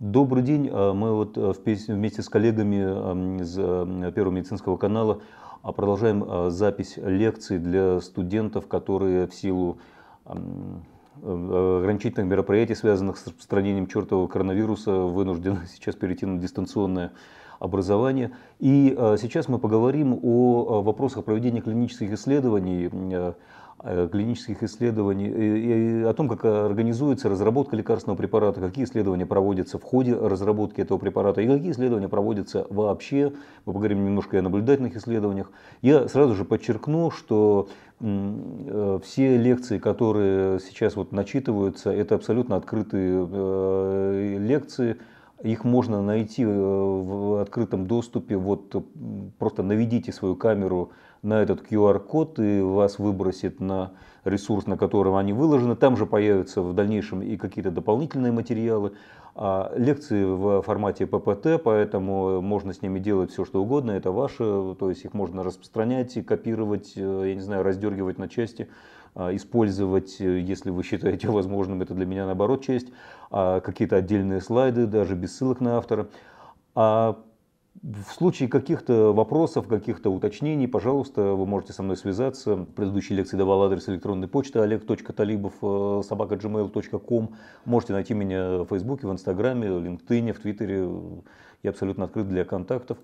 Добрый день. А, мы вот э, вместе с коллегами из э, Первого медицинского канала а, продолжаем а, запись лекций для студентов, которые в силу э, ограничительных мероприятий, связанных с распространением чертового коронавируса, вынуждены сейчас перейти на дистанционное образование. И сейчас мы поговорим о вопросах проведения клинических исследований Э, клинических исследований, и о том, как организуется разработка лекарственного препарата, какие исследования проводятся в ходе разработки этого препарата и какие исследования проводятся вообще. Мы поговорим немножко о наблюдательных исследованиях. Я сразу же подчеркну, что э, все лекции, которые сейчас вот начитываются, это абсолютно открытые э, лекции, их можно найти в открытом доступе. Вот просто наведите свою камеру на этот QR-код и вас выбросит на ресурс, на котором они выложены. Там же появятся в дальнейшем и какие-то дополнительные материалы. А лекции в формате ППТ, поэтому можно с ними делать все, что угодно. Это ваше, то есть их можно распространять, и копировать, э, я не знаю, раздергивать на части э, использовать, э, если вы считаете возможным, это для меня наоборот честь, а какие-то отдельные слайды, даже без ссылок на автора. А в случае каких-то вопросов, каких-то уточнений, пожалуйста, вы можете со мной связаться. В предыдущей лекции давал адрес электронной почты олег.талибов э, собака.gmail.com. Можете найти меня в Фейсбуке, в Инстаграме, в Линкдине, в Твиттере. Я абсолютно открыт для контактов.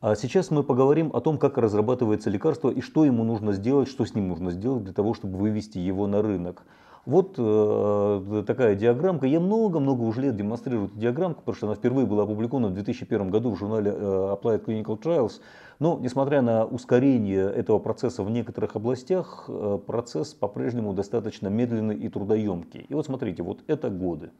А сейчас мы поговорим о том, как разрабатывается лекарство и что ему нужно сделать, что с ним нужно сделать для того, чтобы вывести его на рынок. Вот э, э, такая диаграммка. Я много-много уже лет демонстрирую эту диаграммку, потому что она впервые была опубликована в 2001 году в журнале э, Applied Clinical Trials. Но, несмотря на ускорение этого процесса в некоторых областях, э, процесс по-прежнему достаточно медленный и трудоемкий. И вот смотрите, вот это годы.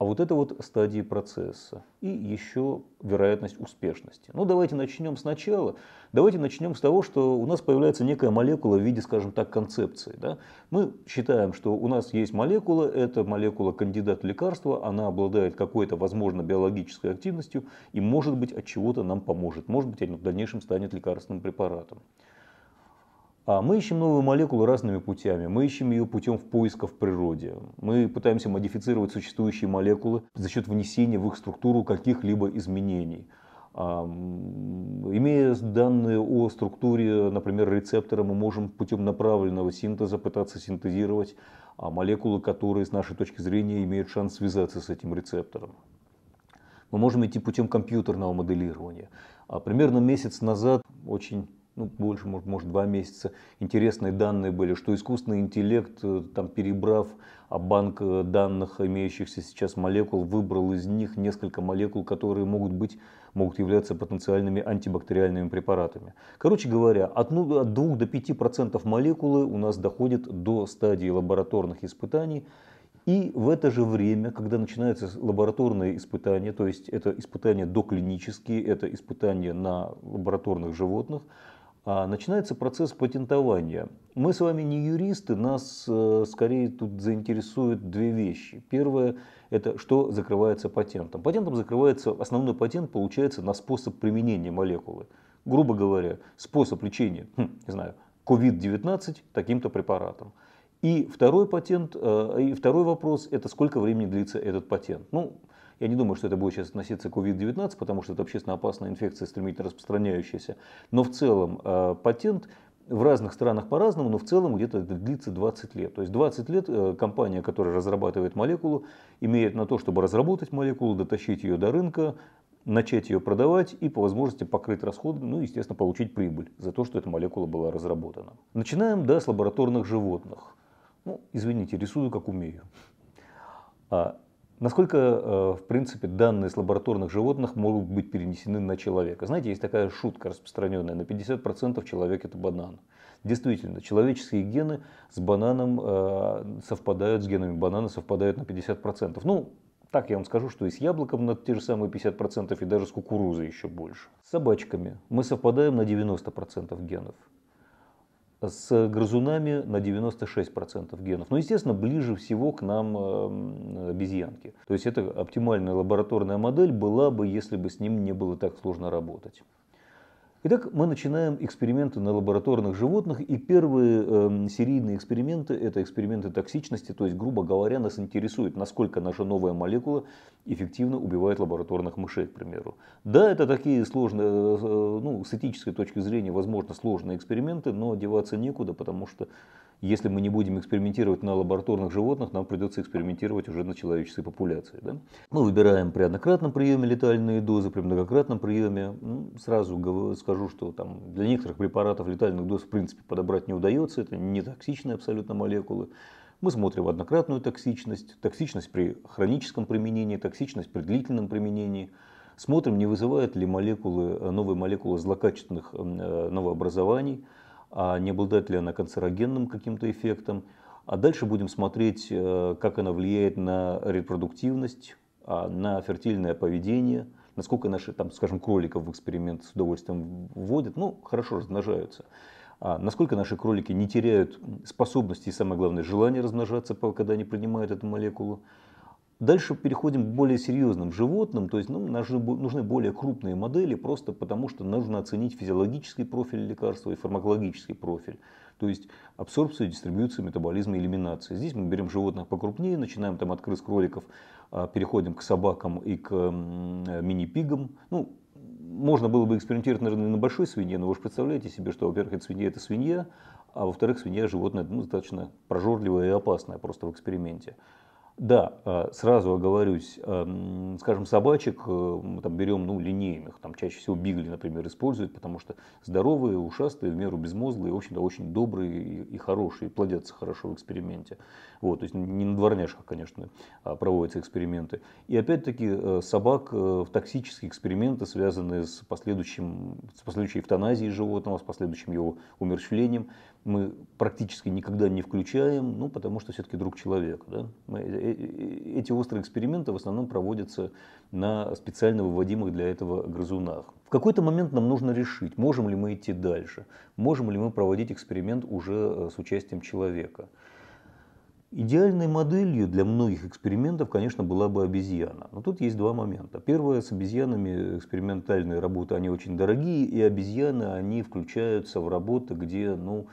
А вот это вот стадии процесса и еще вероятность успешности. Ну давайте начнем сначала. Давайте начнем с того, что у нас появляется некая молекула в виде, скажем так, концепции. Да? Мы считаем, что у нас есть молекула, это молекула кандидат лекарства, она обладает какой-то, возможно, биологической активностью и может быть от чего-то нам поможет. Может быть, она в дальнейшем станет лекарственным препаратом. А мы ищем новую молекулу разными путями. Мы ищем ее путем в поиска в природе. Мы пытаемся модифицировать существующие молекулы за счет внесения в их структуру каких-либо изменений. А, имея данные о структуре, например, рецептора, мы можем путем направленного синтеза пытаться синтезировать а, молекулы, которые с нашей точки зрения имеют шанс связаться с этим рецептором. Мы можем идти путем компьютерного моделирования. А, примерно месяц назад очень ну, больше, может, может, два месяца, интересные данные были, что искусственный интеллект, э, там, перебрав а, банк э, данных, имеющихся сейчас молекул, выбрал из них несколько молекул, которые могут быть, могут являться потенциальными антибактериальными препаратами. Короче говоря, от, ну, от 2 до 5% молекулы у нас доходит до стадии лабораторных испытаний, и в это же время, когда начинаются лабораторные испытания, то есть это испытания доклинические, это испытания на лабораторных животных, а начинается процесс патентования. Мы с вами не юристы, нас э, скорее тут заинтересуют две вещи. Первое – это что закрывается патентом. Патентом закрывается, основной патент получается на способ применения молекулы. Грубо говоря, способ лечения, хм, не знаю, COVID-19 таким-то препаратом. И второй патент, э, и второй вопрос – это сколько времени длится этот патент. Ну, я не думаю, что это будет сейчас относиться к COVID-19, потому что это общественно опасная инфекция, стремительно распространяющаяся. Но в целом э, патент в разных странах по-разному, но в целом где-то это длится 20 лет. То есть 20 лет э, компания, которая разрабатывает молекулу, имеет на то, чтобы разработать молекулу, дотащить ее до рынка, начать ее продавать и по возможности покрыть расходы, ну и, естественно, получить прибыль за то, что эта молекула была разработана. Начинаем, да, с лабораторных животных. Ну, извините, рисую как умею. А, Насколько, э, в принципе, данные с лабораторных животных могут быть перенесены на человека? Знаете, есть такая шутка распространенная, на 50% человек это банан. Действительно, человеческие гены с бананом э, совпадают, с генами банана совпадают на 50%. Ну, так я вам скажу, что и с яблоком на те же самые 50% и даже с кукурузой еще больше. С собачками мы совпадаем на 90% генов с грызунами на 96% генов. Но, ну, естественно, ближе всего к нам эм, обезьянки. То есть это оптимальная лабораторная модель была бы, если бы с ним не было так сложно работать. Итак, мы начинаем эксперименты на лабораторных животных, и первые э, серийные эксперименты – это эксперименты токсичности, то есть, грубо говоря, нас интересует, насколько наша новая молекула эффективно убивает лабораторных мышей, к примеру. Да, это такие сложные, э, э ну, с этической точки зрения, возможно, сложные эксперименты, но деваться некуда, потому что если мы не будем экспериментировать на лабораторных животных, нам придется экспериментировать уже на человеческой популяции. Да? Мы выбираем при однократном приеме летальные дозы, при многократном приеме. Ну, сразу скажу, что там для некоторых препаратов летальных доз в принципе подобрать не удается, это не токсичные абсолютно молекулы. Мы смотрим однократную токсичность, токсичность при хроническом применении, токсичность при длительном применении. Смотрим, не вызывают ли молекулы, новые молекулы злокачественных э, новообразований а не обладает ли она канцерогенным каким-то эффектом. А дальше будем смотреть, э, как она влияет на репродуктивность, а, на фертильное поведение, насколько наши, там, скажем, кроликов в эксперимент с удовольствием вводят, ну, хорошо размножаются. А насколько наши кролики не теряют способности и, самое главное, желание размножаться, когда они принимают эту молекулу. Дальше переходим к более серьезным животным, то есть ну, нам нужны более крупные модели, просто потому что нужно оценить физиологический профиль лекарства и фармакологический профиль. То есть абсорбцию, дистрибьюцию, метаболизм и элиминацию. Здесь мы берем животных покрупнее, начинаем там от крыс, кроликов, а, переходим к собакам и к мини-пигам. Ну, можно было бы экспериментировать, наверное, на большой свинье, но вы же представляете себе, что, во-первых, эта свинья – это свинья, а во-вторых, свинья – животное ну, достаточно прожорливое и опасное просто в эксперименте. Да, а, сразу оговорюсь, скажем, собачек, э, мы там берем ну, линейных, там чаще всего бигли, например, используют, потому что здоровые, ушастые, в меру безмозглые, в общем, да, очень добрые и хорошие, плодятся хорошо в эксперименте. Вот, то есть не на дворняжках, конечно, а, проводятся эксперименты. И опять-таки э, собак э, в токсические эксперименты, связанные с, последующим, с последующей эвтаназией животного, с последующим его умерщвлением, мы практически никогда не включаем, ну, потому что все-таки друг человека. Да? Мы, э, э, э, эти острые эксперименты в основном проводятся на специально выводимых для этого грызунах. В какой-то момент нам нужно решить, можем ли мы идти дальше, можем ли мы проводить эксперимент уже с участием человека. Идеальной моделью для многих экспериментов, конечно, была бы обезьяна. Но тут есть два момента. Первое, с обезьянами экспериментальные работы, они очень дорогие, и обезьяны, они включаются в работы, где, ну,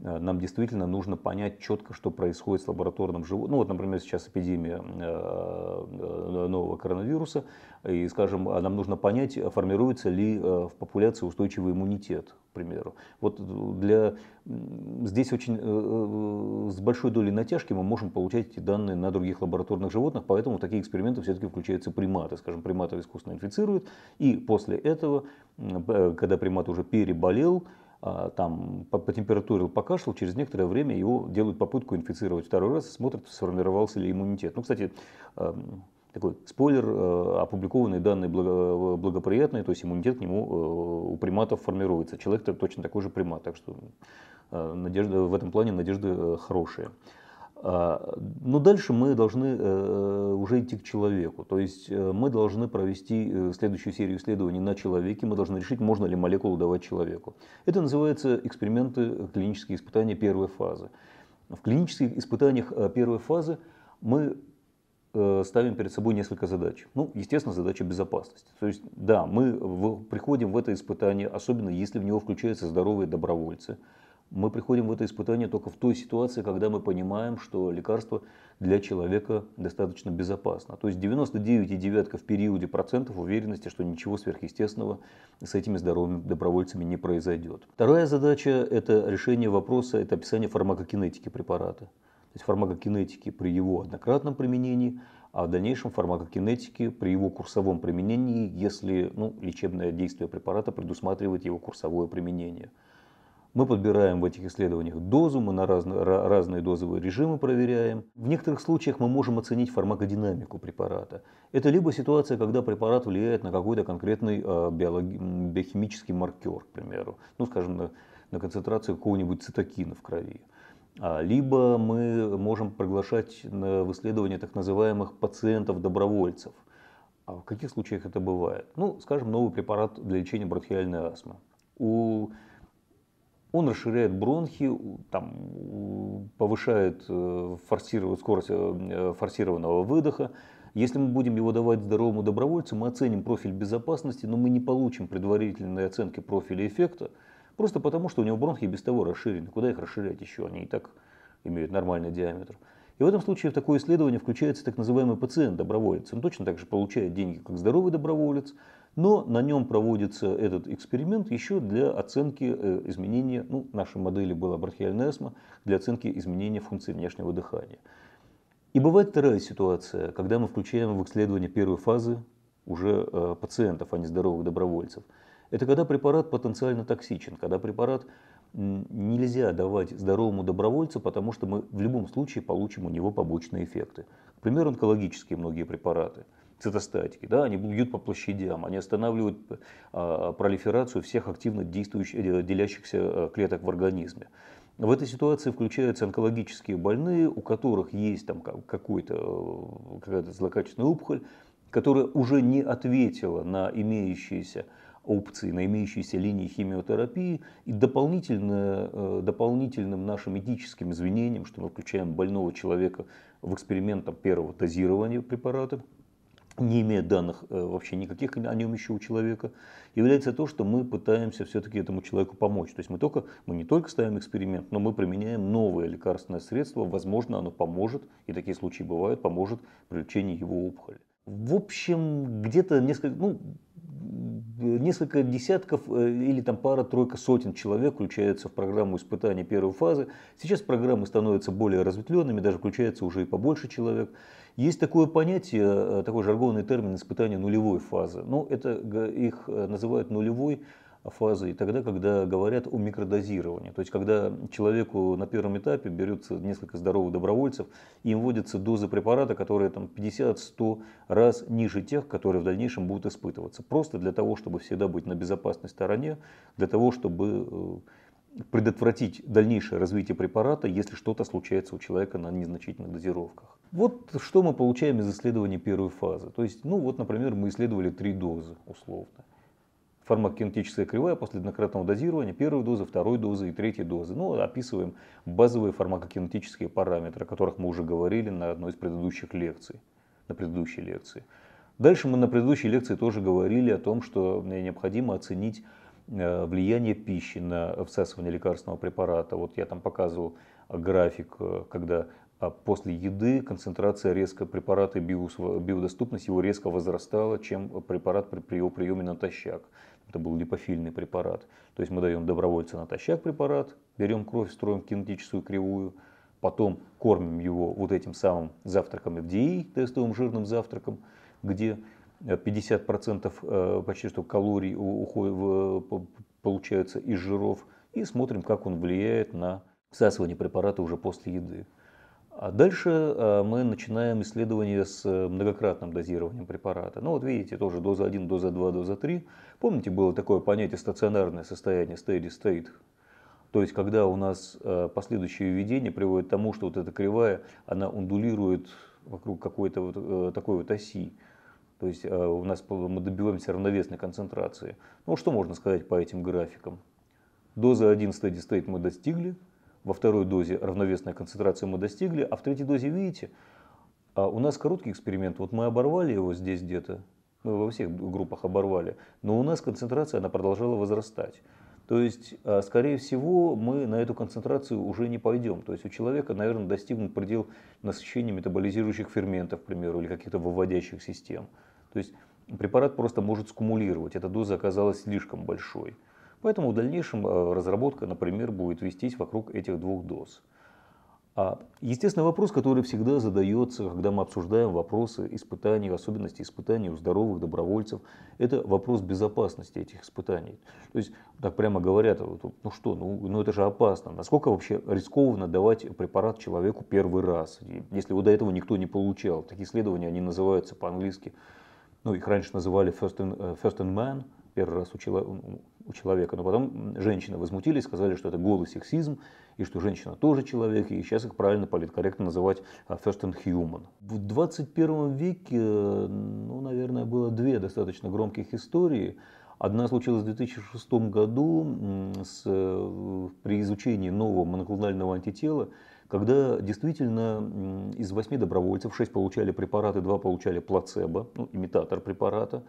Э, нам действительно нужно понять четко, что происходит с лабораторным животным. Ну вот, например, сейчас эпидемия э, э, нового коронавируса, и, скажем, а нам нужно понять, формируется ли в популяции устойчивый иммунитет, к примеру. Вот для... здесь очень с большой долей натяжки мы можем получать эти данные на других лабораторных животных, поэтому такие эксперименты все-таки включаются приматы. Скажем, приматов искусственно инфицируют, и после этого, когда примат уже переболел, а, там, по потемпературил, покашлял, через некоторое время его делают попытку инфицировать второй раз, смотрят, сформировался ли иммунитет. Ну, кстати, эм, такой спойлер, э, опубликованные данные благоприятные, то есть иммунитет к нему э, у приматов формируется. Человек -то точно такой же примат, так что э, надежда, в этом плане надежды хорошие. А, Но ну, дальше мы должны э, уже идти к человеку. То есть э, мы должны провести э, следующую серию исследований на человеке. Мы должны решить, можно ли молекулу давать человеку. Это называется эксперименты, клинические испытания первой фазы. В клинических испытаниях первой фазы мы ставим перед собой несколько задач. Ну, естественно, задача безопасности. То есть, да, мы приходим в это испытание, особенно если в него включаются здоровые добровольцы, мы приходим в это испытание только в той ситуации, когда мы понимаем, что лекарство для человека достаточно безопасно. То есть 99,9 в периоде процентов уверенности, что ничего сверхъестественного с этими здоровыми добровольцами не произойдет. Вторая задача – это решение вопроса, это описание фармакокинетики препарата. То есть фармакокинетики при его однократном применении, а в дальнейшем фармакокинетики при его курсовом применении, если ну, лечебное действие препарата предусматривает его курсовое применение. Мы подбираем в этих исследованиях дозу, мы на разные, разные дозовые режимы проверяем. В некоторых случаях мы можем оценить фармакодинамику препарата. Это либо ситуация, когда препарат влияет на какой-то конкретный а, биолог... биохимический маркер, к примеру, ну, скажем, на, на концентрацию какого-нибудь цитокина в крови. А, либо мы можем приглашать в исследование так называемых пациентов-добровольцев. А в каких случаях это бывает? Ну, скажем, новый препарат для лечения бронхиальной астмы. У он расширяет бронхи, там, повышает, э, форсирует скорость э, э, форсированного выдоха. Если мы будем его давать здоровому добровольцу, мы оценим профиль безопасности, но мы не получим предварительной оценки профиля эффекта, просто потому, что у него бронхи без того расширены. Куда их расширять еще? Они и так имеют нормальный диаметр. И в этом случае в такое исследование включается так называемый пациент-доброволец. Он точно так же получает деньги, как здоровый доброволец, но на нем проводится этот эксперимент еще для оценки э, изменения, ну, нашей модели была бронхиальная астма, для оценки изменения функции внешнего дыхания. И бывает вторая ситуация, когда мы включаем в исследование первой фазы уже э, пациентов, а не здоровых добровольцев. Это когда препарат потенциально токсичен, когда препарат нельзя давать здоровому добровольцу, потому что мы в любом случае получим у него побочные эффекты. К примеру, онкологические многие препараты – цитостатики. Да? Они бьют по площадям, они останавливают а, пролиферацию всех активно действующих, э, делящихся э, клеток в организме. В этой ситуации включаются онкологические больные, у которых есть там какой-то, э, какая-то злокачественная опухоль, которая уже не ответила на имеющиеся опции, на имеющиеся линии химиотерапии. И дополнительно, дополнительным нашим этическим извинением, что мы включаем больного человека в эксперимент там, первого дозирования препарата, не имея данных э, вообще никаких о нем еще у человека, является то, что мы пытаемся все-таки этому человеку помочь. То есть мы, только, мы не только ставим эксперимент, но мы применяем новое лекарственное средство, возможно, оно поможет, и такие случаи бывают, поможет при лечении его опухоли. В общем, где-то несколько, ну, несколько десятков э, или там пара-тройка сотен человек включаются в программу испытаний первой фазы. Сейчас программы становятся более разветвленными, даже включается уже и побольше человек. Есть такое понятие, э, такой жаргонный термин испытания нулевой фазы. Ну, это их э, называют нулевой фазой тогда, когда говорят о микродозировании. То есть, когда человеку на первом этапе берется несколько здоровых добровольцев, и им вводятся дозы препарата, которые там 50-100 раз ниже тех, которые в дальнейшем будут испытываться. Просто для того, чтобы всегда быть на безопасной стороне, для того, чтобы э, предотвратить дальнейшее развитие препарата, если что-то случается у человека на незначительных дозировках. Вот что мы получаем из исследования первой фазы. То есть, ну вот, например, мы исследовали три дозы условно. Фармакокинетическая кривая после однократного дозирования, первой дозы, второй дозы и третьей дозы. Ну, описываем базовые фармакокинетические параметры, о которых мы уже говорили на одной из предыдущих лекций, на предыдущей лекции. Дальше мы на предыдущей лекции тоже говорили о том, что необходимо оценить Э, влияние пищи на всасывание лекарственного препарата. Вот я там показывал график, э, когда а, после еды концентрация резко препарата биодоступность его резко возрастала, чем препарат при его приеме натощак. Это был липофильный препарат. То есть мы даем добровольца натощак препарат, берем кровь, строим кинетическую кривую, потом кормим его вот этим самым завтраком FDI, e, тестовым жирным завтраком, где 50% э, почти что калорий получается из жиров, и смотрим, как он влияет на всасывание препарата уже после еды. А дальше э, мы начинаем исследование с э, многократным дозированием препарата. Ну вот видите, тоже доза 1, доза 2, доза 3. Помните, было такое понятие стационарное состояние, steady state. То есть, когда у нас последующее введение приводит к тому, что вот эта кривая, она ундулирует вокруг какой-то вот такой вот оси. То есть э, у нас мы добиваемся равновесной концентрации. Ну, что можно сказать по этим графикам? Доза 1 steady state мы достигли, во второй дозе равновесная концентрация мы достигли, а в третьей дозе, видите, а у нас короткий эксперимент. Вот мы оборвали его здесь где-то, мы во всех группах оборвали, но у нас концентрация она продолжала возрастать. То есть, э, скорее всего, мы на эту концентрацию уже не пойдем. То есть у человека, наверное, достигнут предел насыщения метаболизирующих ферментов, к примеру, или каких-то выводящих систем. То есть препарат просто может скумулировать. Эта доза оказалась слишком большой. Поэтому в дальнейшем э, разработка, например, будет вестись вокруг этих двух доз. А, естественно, вопрос, который всегда задается, когда мы обсуждаем вопросы испытаний, особенности испытаний у здоровых добровольцев, это вопрос безопасности этих испытаний. То есть, так прямо говорят, ну что, ну, ну это же опасно. Насколько вообще рискованно давать препарат человеку первый раз, если его до этого никто не получал? Такие исследования, они называются по-английски, ну их раньше называли first in, э, first in man, первый раз у, чело, у человека, но потом женщины возмутились, сказали, что это голый сексизм, и что женщина тоже человек, и сейчас их правильно политкорректно называть а, first and human. В 21 веке, ну, наверное, было две достаточно громких истории. Одна случилась в 2006 году с, э, при изучении нового моноклонального антитела, когда действительно из восьми добровольцев шесть получали препараты, два получали плацебо, ну, имитатор препарата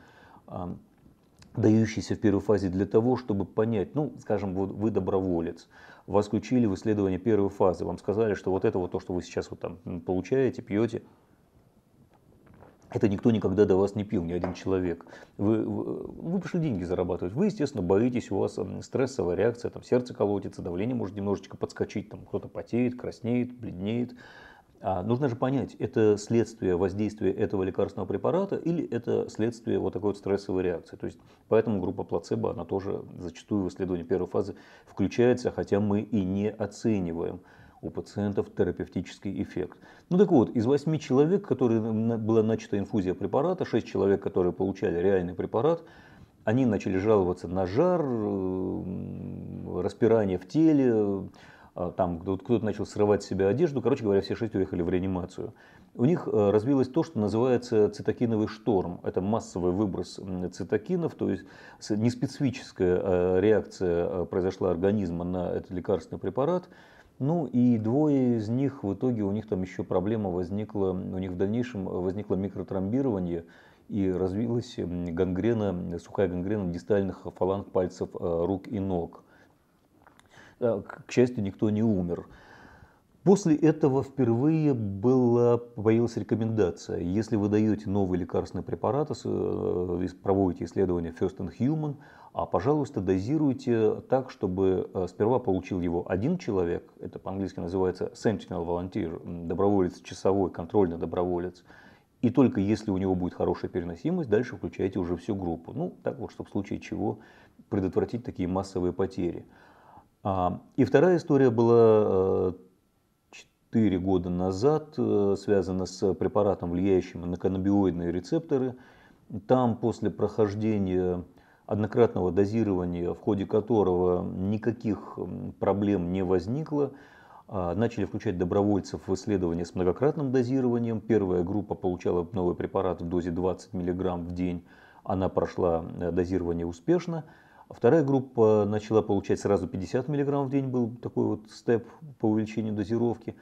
дающийся в первой фазе для того, чтобы понять, ну, скажем, вот вы доброволец, вас включили в исследование первой фазы, вам сказали, что вот это вот то, что вы сейчас вот там получаете, пьете, это никто никогда до вас не пил, ни один человек. Вы, вы пошли деньги зарабатывать. Вы, естественно, боитесь, у вас стрессовая реакция, там сердце колотится, давление может немножечко подскочить, там кто-то потеет, краснеет, бледнеет. А нужно же понять, это следствие воздействия этого лекарственного препарата или это следствие вот такой вот стрессовой реакции. То есть поэтому группа плацебо, она тоже зачастую в исследовании первой фазы включается, хотя мы и не оцениваем у пациентов терапевтический эффект. Ну так вот, из 8 человек, которые была начата инфузия препарата, 6 человек, которые получали реальный препарат, они начали жаловаться на жар, распирание в теле, Э, там кто-то начал срывать с себя одежду, короче говоря, все шесть уехали в реанимацию. У них э, развилось то, что называется цитокиновый шторм. Это массовый выброс цитокинов, то есть неспецифическая э, реакция произошла организма на этот лекарственный препарат. Ну и двое из них в итоге у них там еще проблема возникла, у них в дальнейшем возникло микротромбирование и развилась гангрена, сухая гангрена дистальных фаланг пальцев рук и ног. Э, к счастью, никто не умер. После этого впервые была, появилась рекомендация. Если вы даете новый лекарственный препарат, э, проводите исследование First in Human, а, пожалуйста, дозируйте так, чтобы э, сперва получил его один человек, это по-английски называется sentinel volunteer, доброволец часовой, контрольный доброволец, и только если у него будет хорошая переносимость, дальше включайте уже всю группу. Ну, так вот, чтобы в случае чего предотвратить такие массовые потери. А, и вторая история была 4 э, года назад, э, связана с препаратом, влияющим на каннабиоидные рецепторы. Там после прохождения однократного дозирования, в ходе которого никаких проблем не возникло, а, начали включать добровольцев в исследование с многократным дозированием. Первая группа получала новый препарат в дозе 20 мг в день. Она прошла э, дозирование успешно. А вторая группа э, начала получать сразу 50 мг в день, был такой вот степ по увеличению дозировки.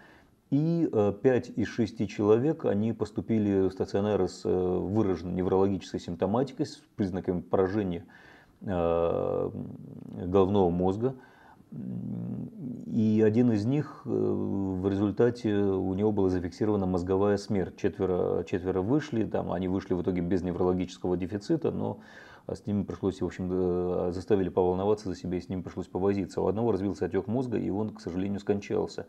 И 5 э, из 6 человек, они поступили в стационары с э, выраженной неврологической симптоматикой, с признаками поражения головного мозга. И один из них, в результате у него была зафиксирована мозговая смерть. Четверо, четверо вышли, там, они вышли в итоге без неврологического дефицита, но а с ним пришлось, в общем, э, заставили поволноваться за себя, и с ним пришлось повозиться. У одного развился отек мозга, и он, к сожалению, скончался.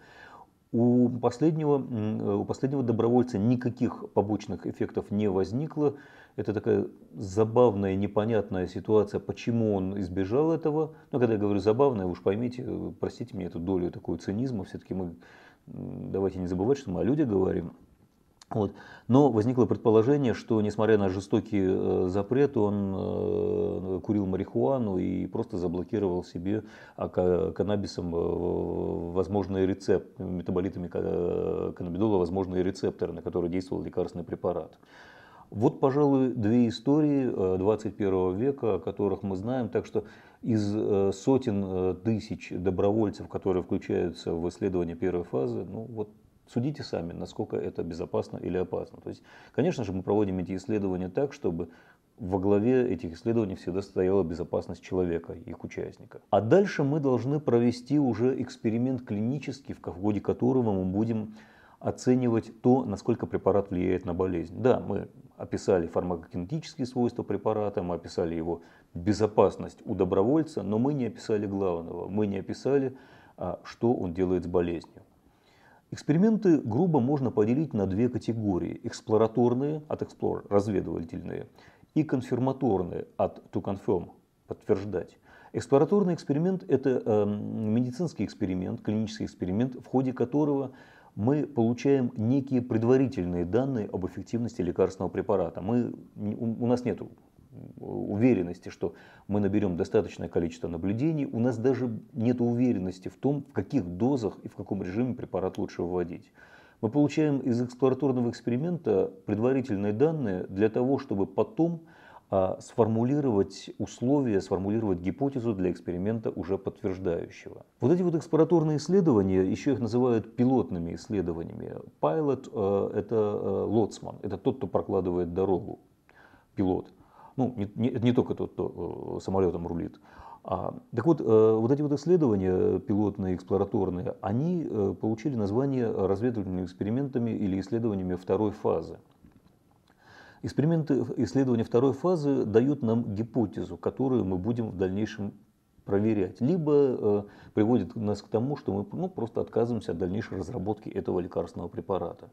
У последнего, э, у последнего добровольца никаких побочных эффектов не возникло. Это такая забавная, непонятная ситуация, почему он избежал этого. Но когда я говорю забавная, уж поймите, э, простите мне эту долю такого цинизма, все-таки мы, давайте не забывать, что мы о людях говорим. Вот. Но возникло предположение, что несмотря на жестокий э, запрет, он э, курил марихуану и просто заблокировал себе а, каннабисом э, возможные рецепты, метаболитами каннабидола возможные рецепторы, на которые действовал лекарственный препарат. Вот, пожалуй, две истории 21 века, о которых мы знаем. Так что из сотен тысяч добровольцев, которые включаются в исследование первой фазы, ну вот Судите сами, насколько это безопасно или опасно. То есть, конечно же, мы проводим эти исследования так, чтобы во главе этих исследований всегда стояла безопасность человека, их участника. А дальше мы должны провести уже эксперимент клинический, в ходе которого мы будем оценивать то, насколько препарат влияет на болезнь. Да, мы описали фармакокинетические свойства препарата, мы описали его безопасность у добровольца, но мы не описали главного, мы не описали, а, что он делает с болезнью. Эксперименты грубо можно поделить на две категории. Эксплораторные, от explore, разведывательные, и конфирматорные, от to confirm, подтверждать. Эксплораторный эксперимент – это э, медицинский эксперимент, клинический эксперимент, в ходе которого мы получаем некие предварительные данные об эффективности лекарственного препарата. Мы, у нас нет уверенности, что мы наберем достаточное количество наблюдений, у нас даже нет уверенности в том, в каких дозах и в каком режиме препарат лучше вводить. Мы получаем из эксплуататорного эксперимента предварительные данные для того, чтобы потом а, сформулировать условия, сформулировать гипотезу для эксперимента уже подтверждающего. Вот эти вот эксплуататорные исследования, еще их называют пилотными исследованиями. Пилот а, – это а, лоцман, это тот, кто прокладывает дорогу, пилот – ну, не, не, не только тот, кто э, самолетом рулит. А, так вот, э, вот эти вот исследования пилотные, эксплораторные, они э, получили название разведывательными экспериментами или исследованиями второй фазы. Эксперименты исследования второй фазы дают нам гипотезу, которую мы будем в дальнейшем проверять, либо э, приводит нас к тому, что мы ну, просто отказываемся от дальнейшей разработки этого лекарственного препарата.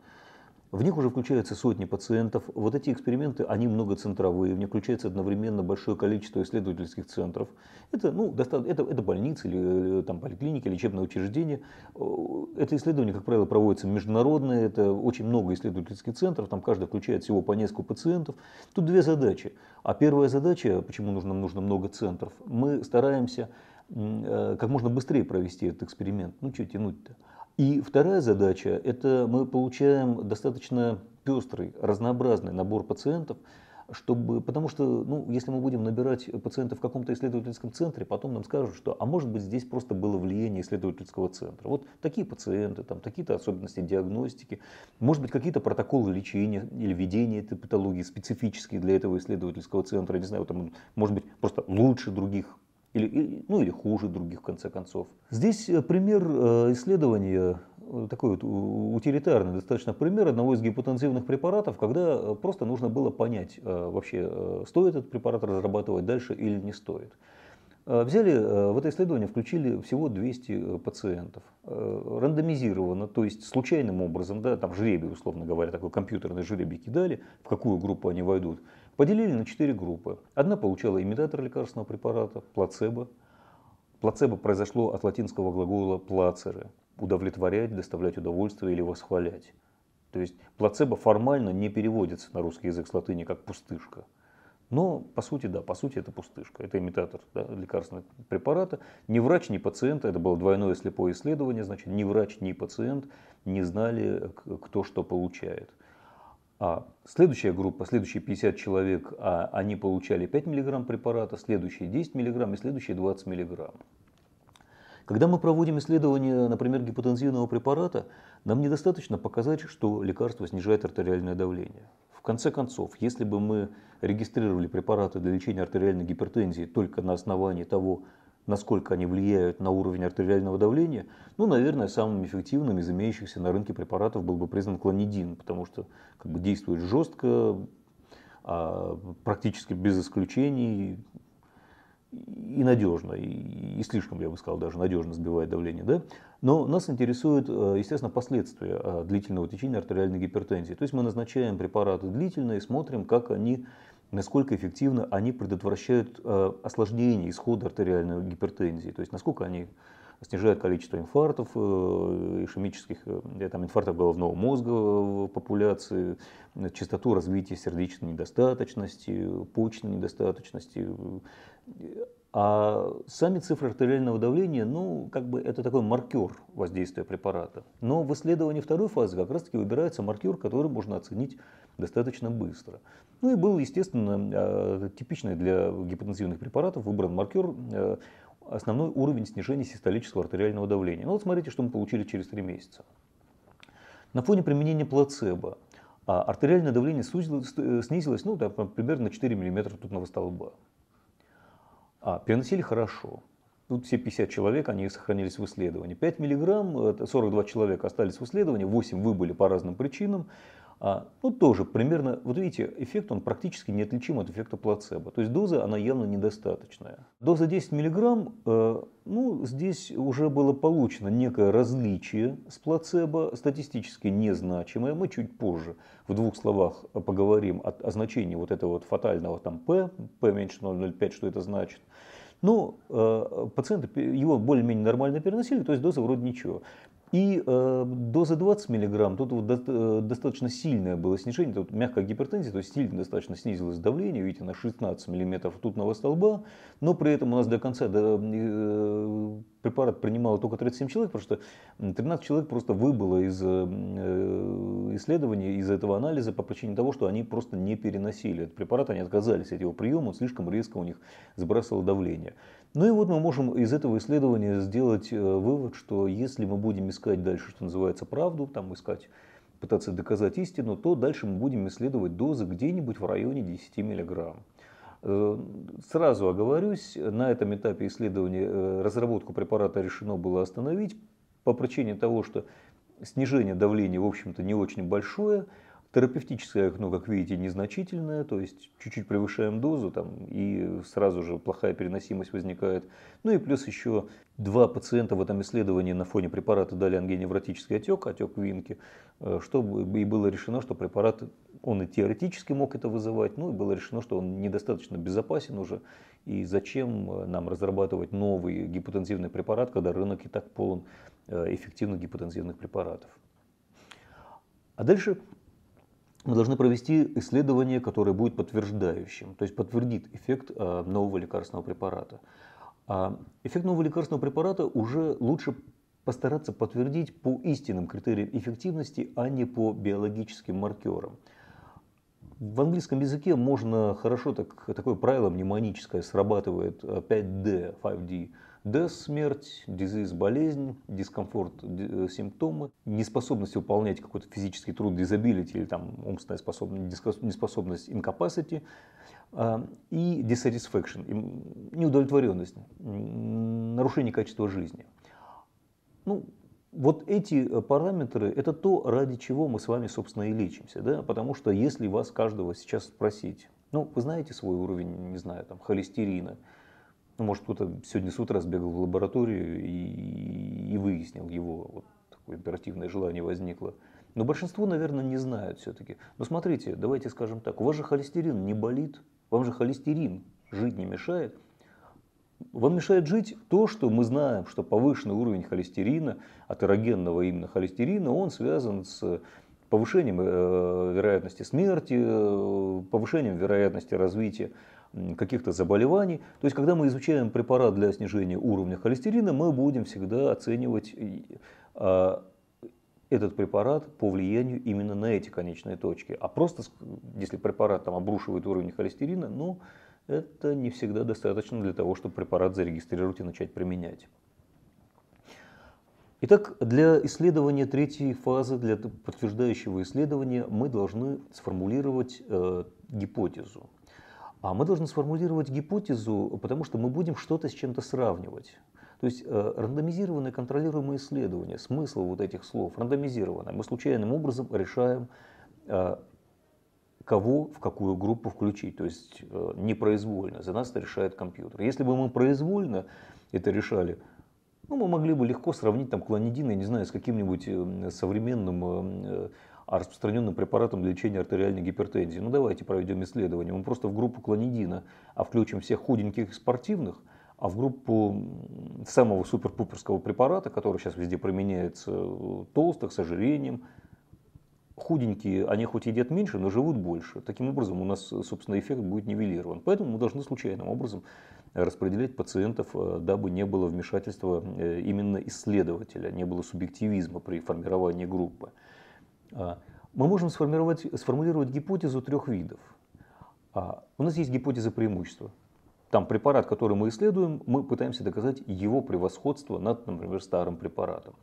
В них уже включаются сотни пациентов. Вот эти эксперименты, они многоцентровые. В них включается одновременно большое количество исследовательских центров. Это, ну, это, это больницы, или, э, там, поликлиники, лечебное учреждение. Это исследование, как правило, проводится международное. Это очень много исследовательских центров. Там каждый включает всего по несколько пациентов. Тут две задачи. А первая задача, почему нужно, нужно много центров, мы стараемся э, как можно быстрее провести этот эксперимент. Ну, что тянуть-то? И вторая задача – это мы получаем достаточно пестрый, разнообразный набор пациентов, чтобы, потому что, ну, если мы будем набирать пациентов в каком-то исследовательском центре, потом нам скажут, что, а может быть, здесь просто было влияние исследовательского центра. Вот такие пациенты, там, такие-то особенности диагностики, может быть, какие-то протоколы лечения или ведения этой патологии специфические для этого исследовательского центра, не знаю, там, может быть, просто лучше других или, ну, или хуже других, в конце концов. Здесь э, пример э, исследования, э, такой вот утилитарный достаточно пример одного из гипотензивных препаратов, когда просто нужно было понять, вообще стоит этот препарат разрабатывать дальше или не стоит. Взяли, в это исследование включили всего 200 пациентов, рандомизировано то есть случайным образом, да, там жребий, условно говоря, такой компьютерный жребий кидали, в какую группу они войдут. Поделили на четыре группы. Одна получала имитатор лекарственного препарата, плацебо. Плацебо произошло от латинского глагола «плацере» – удовлетворять, доставлять удовольствие или восхвалять. То есть плацебо формально не переводится на русский язык с латыни как «пустышка». Но, по сути, да, по сути это пустышка, это имитатор да, лекарственного препарата. Ни врач, ни пациент, это было двойное слепое исследование, значит, ни врач, ни пациент не знали, кто что получает. А следующая группа, следующие 50 человек, а, они получали 5 мг препарата, следующие 10 мг и следующие 20 мг. Когда мы проводим исследование, например, гипотензивного препарата, нам недостаточно показать, что лекарство снижает артериальное давление. В конце концов, если бы мы регистрировали препараты для лечения артериальной гипертензии только на основании того, насколько они влияют на уровень артериального давления, ну, наверное, самым эффективным из имеющихся на рынке препаратов был бы признан клонидин, потому что как бы, действует жестко, а, практически без исключений и надежно, и, и слишком, я бы сказал, даже надежно сбивает давление. Да? Но нас интересуют, э, естественно, последствия э, длительного течения артериальной гипертензии. То есть мы назначаем препараты длительно и смотрим, как они насколько эффективно они предотвращают э, осложнение исхода артериальной гипертензии, то есть насколько они снижают количество инфарктов, э, ишемических, э, там, инфарктов головного мозга э, в популяции, частоту развития сердечной недостаточности, почечной недостаточности, а сами цифры артериального давления, ну, как бы это такой маркер воздействия препарата. Но в исследовании второй фазы как раз-таки выбирается маркер, который можно оценить достаточно быстро. Ну и был, естественно, а, типичный для гипотензивных препаратов выбран маркер а, основной уровень снижения систолического артериального давления. Ну вот смотрите, что мы получили через три месяца. На фоне применения плацебо а артериальное давление э, снизилось ну, да, примерно на 4 мм ртутного столба. А, переносили хорошо. Тут все 50 человек, они сохранились в исследовании. 5 миллиграмм, 42 человека остались в исследовании, 8 выбыли по разным причинам. А, ну, тоже примерно, вот видите, эффект, он практически неотличим от эффекта плацебо. То есть доза, она явно недостаточная. Доза 10 миллиграмм э, ну, здесь уже было получено некое различие с плацебо, статистически незначимое. Мы чуть позже в двух словах поговорим о, о значении вот этого вот фатального там P, P меньше 0,05, что это значит. Но ну, э, пациенты его более-менее нормально переносили, то есть доза вроде ничего. И э, доза 20 мг, тут вот до, э, достаточно сильное было снижение, тут мягкая гипертензия, то есть сильно достаточно снизилось давление, видите, на 16 мм тутного столба, но при этом у нас до конца до, э, препарат принимало только 37 человек, потому что 13 человек просто выбыло из э, э, исследования, из этого анализа по причине того, что они просто не переносили этот препарат, они отказались от его приема, он слишком резко у них сбрасывало давление. Ну и вот мы можем из этого исследования сделать э, вывод, что если мы будем искать дальше, что называется, правду, там искать, пытаться доказать истину, то дальше мы будем исследовать дозы где-нибудь в районе 10 миллиграмм. Э, сразу оговорюсь, на этом этапе исследования э, разработку препарата решено было остановить по причине того, что снижение давления, в общем-то, не очень большое, Терапевтическая, ну, как видите, незначительная, то есть чуть-чуть превышаем дозу, там, и сразу же плохая переносимость возникает. Ну и плюс еще два пациента в этом исследовании на фоне препарата дали ангионевротический отек, отек винки, э, чтобы и было решено, что препарат, он и теоретически мог это вызывать, ну и было решено, что он недостаточно безопасен уже, и зачем э, нам разрабатывать новый гипотензивный препарат, когда рынок и так полон э, эффективных гипотензивных препаратов. А дальше мы должны провести исследование, которое будет подтверждающим, то есть подтвердит эффект а, нового лекарственного препарата. А, эффект нового лекарственного препарата уже лучше постараться подтвердить по истинным критериям эффективности, а не по биологическим маркерам. В английском языке можно хорошо, так, такое правило мнемоническое срабатывает 5D, а, 5D, да, смерть, дизиз, болезнь, дискомфорт, э, симптомы, неспособность выполнять какой-то физический труд, дизабилити или там умственная способность, неспособность, incapacity а, и dissatisfaction, неудовлетворенность, нарушение качества жизни. Ну, вот эти э, параметры – это то, ради чего мы с вами, собственно, и лечимся. Да? Потому что если вас каждого сейчас спросить, ну, вы знаете свой уровень, не знаю, там, холестерина – ну, может, кто-то сегодня с утра сбегал в лабораторию и, и выяснил его, вот такое императивное желание возникло. Но большинство, наверное, не знают все-таки. Но смотрите, давайте скажем так, у вас же холестерин не болит, вам же холестерин жить не мешает. Вам мешает жить то, что мы знаем, что повышенный уровень холестерина, атерогенного именно холестерина, он связан с повышением э, вероятности смерти, э, повышением вероятности развития каких-то заболеваний. То есть, когда мы изучаем препарат для снижения уровня холестерина, мы будем всегда оценивать э, а, этот препарат по влиянию именно на эти конечные точки. А просто, если препарат там обрушивает уровень холестерина, ну, это не всегда достаточно для того, чтобы препарат зарегистрировать и начать применять. Итак, для исследования третьей фазы, для подтверждающего исследования, мы должны сформулировать э, гипотезу. А мы должны сформулировать гипотезу, потому что мы будем что-то с чем-то сравнивать. То есть э, рандомизированное контролируемое исследование, смысл вот этих слов, рандомизированное, мы случайным образом решаем, э, кого в какую группу включить, то есть э, непроизвольно, за нас это решает компьютер. Если бы мы произвольно это решали, ну, мы могли бы легко сравнить там клонидин, я не знаю, с каким-нибудь э, современным э, а распространенным препаратом для лечения артериальной гипертензии. Ну давайте проведем исследование. Мы просто в группу клонидина, а включим всех худеньких и спортивных, а в группу самого супер препарата, который сейчас везде применяется, толстых, с ожирением, худенькие, они хоть едят меньше, но живут больше. Таким образом у нас, собственно, эффект будет нивелирован. Поэтому мы должны случайным образом распределять пациентов, э, дабы не было вмешательства э, именно исследователя, не было субъективизма при формировании группы. А, мы можем сформировать, сформулировать гипотезу трех видов. А, у нас есть гипотеза преимущества. Там препарат, который мы исследуем, мы пытаемся доказать его превосходство над, например, старым препаратом.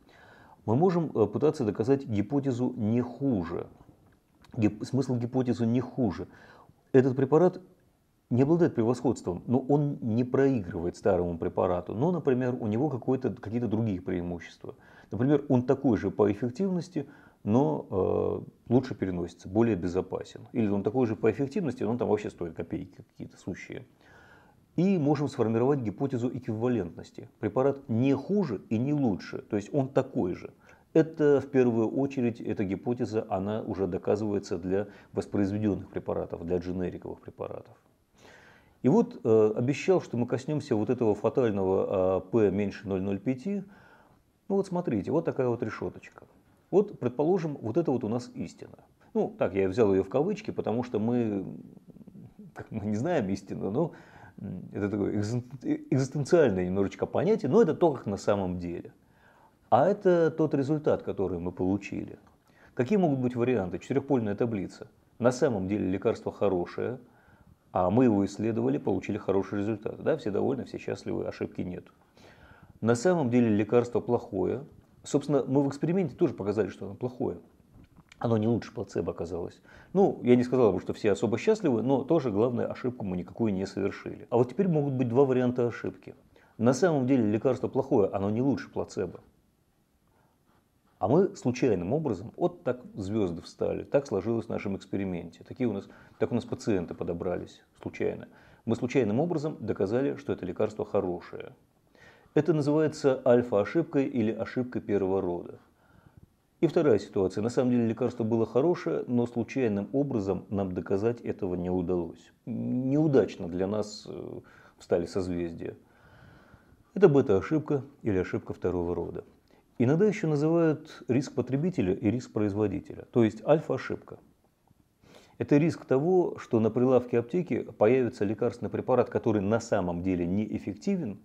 Мы можем э, пытаться доказать гипотезу не хуже. Гип смысл гипотезы не хуже. Этот препарат не обладает превосходством, но он не проигрывает старому препарату. Но, например, у него какие-то другие преимущества. Например, он такой же по эффективности, но э, лучше переносится, более безопасен. Или он такой же по эффективности, но он там вообще стоит копейки какие-то сущие. И можем сформировать гипотезу эквивалентности. Препарат не хуже и не лучше, то есть он такой же. Это в первую очередь, эта гипотеза, она уже доказывается для воспроизведенных препаратов, для дженериковых препаратов. И вот э, обещал, что мы коснемся вот этого фатального э, P меньше 0,05. Ну вот смотрите, вот такая вот решеточка. Вот, предположим, вот это вот у нас истина. Ну, так, я взял ее в кавычки, потому что мы, мы не знаем истину, но это такое э, экзистенциальное немножечко понятие, но это то, как на самом деле. А это тот результат, который мы получили. Какие могут быть варианты? Четырехпольная таблица. На самом деле лекарство хорошее, а мы его исследовали, получили хороший результат. Да, все довольны, все счастливы, ошибки нет. На самом деле лекарство плохое, собственно, мы в эксперименте тоже показали, что оно плохое. Оно не лучше плацебо оказалось. Ну, я не сказал бы, что все особо счастливы, но тоже, главное, ошибку мы никакую не совершили. А вот теперь могут быть два варианта ошибки. На самом деле лекарство плохое, оно не лучше плацебо. А мы случайным образом, вот так звезды встали, так сложилось в нашем эксперименте. Такие у нас, так у нас пациенты подобрались случайно. Мы случайным образом доказали, что это лекарство хорошее. Это называется альфа-ошибкой или ошибкой первого рода. И вторая ситуация. На самом деле лекарство было хорошее, но случайным образом нам доказать этого не удалось. Неудачно для нас э, встали созвездия. Это бета-ошибка или ошибка второго рода. Иногда еще называют риск потребителя и риск производителя, то есть альфа-ошибка. Это риск того, что на прилавке аптеки появится лекарственный препарат, который на самом деле неэффективен,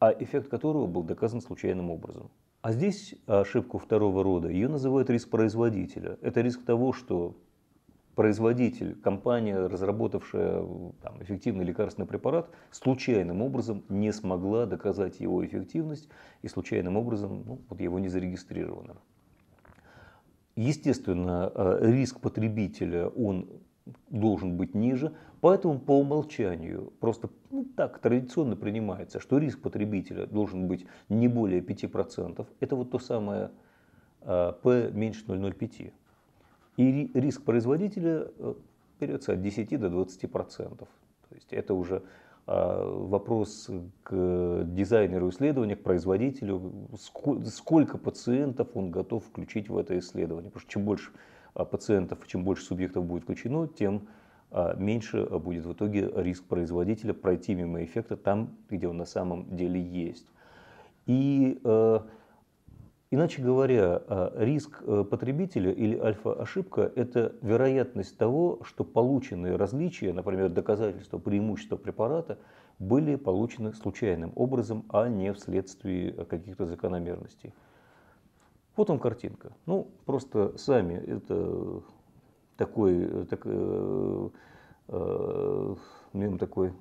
а эффект которого был доказан случайным образом. А здесь ошибку второго рода, ее называют риск производителя. Это риск того, что производитель, компания, разработавшая там, эффективный лекарственный препарат, случайным образом не смогла доказать его эффективность и случайным образом ну, вот его не зарегистрировано. Естественно, э, риск потребителя, он должен быть ниже, поэтому по умолчанию просто ну, так традиционно принимается, что риск потребителя должен быть не более 5%. Это вот то самое э, P меньше 0,05. И риск производителя э, берется от 10 до 20%. То есть это уже э, вопрос к дизайнеру исследования, к производителю, сколько пациентов он готов включить в это исследование. Потому что чем больше а, пациентов, чем больше субъектов будет включено, тем а, меньше а, будет в итоге риск производителя пройти мимо эффекта там, где он на самом деле есть. И Иначе говоря, риск потребителя или альфа-ошибка – это вероятность того, что полученные различия, например, доказательства преимущества препарата, были получены случайным образом, а не вследствие каких-то закономерностей. Вот вам картинка. Ну, просто сами это такой, так, э, э, ну, такой,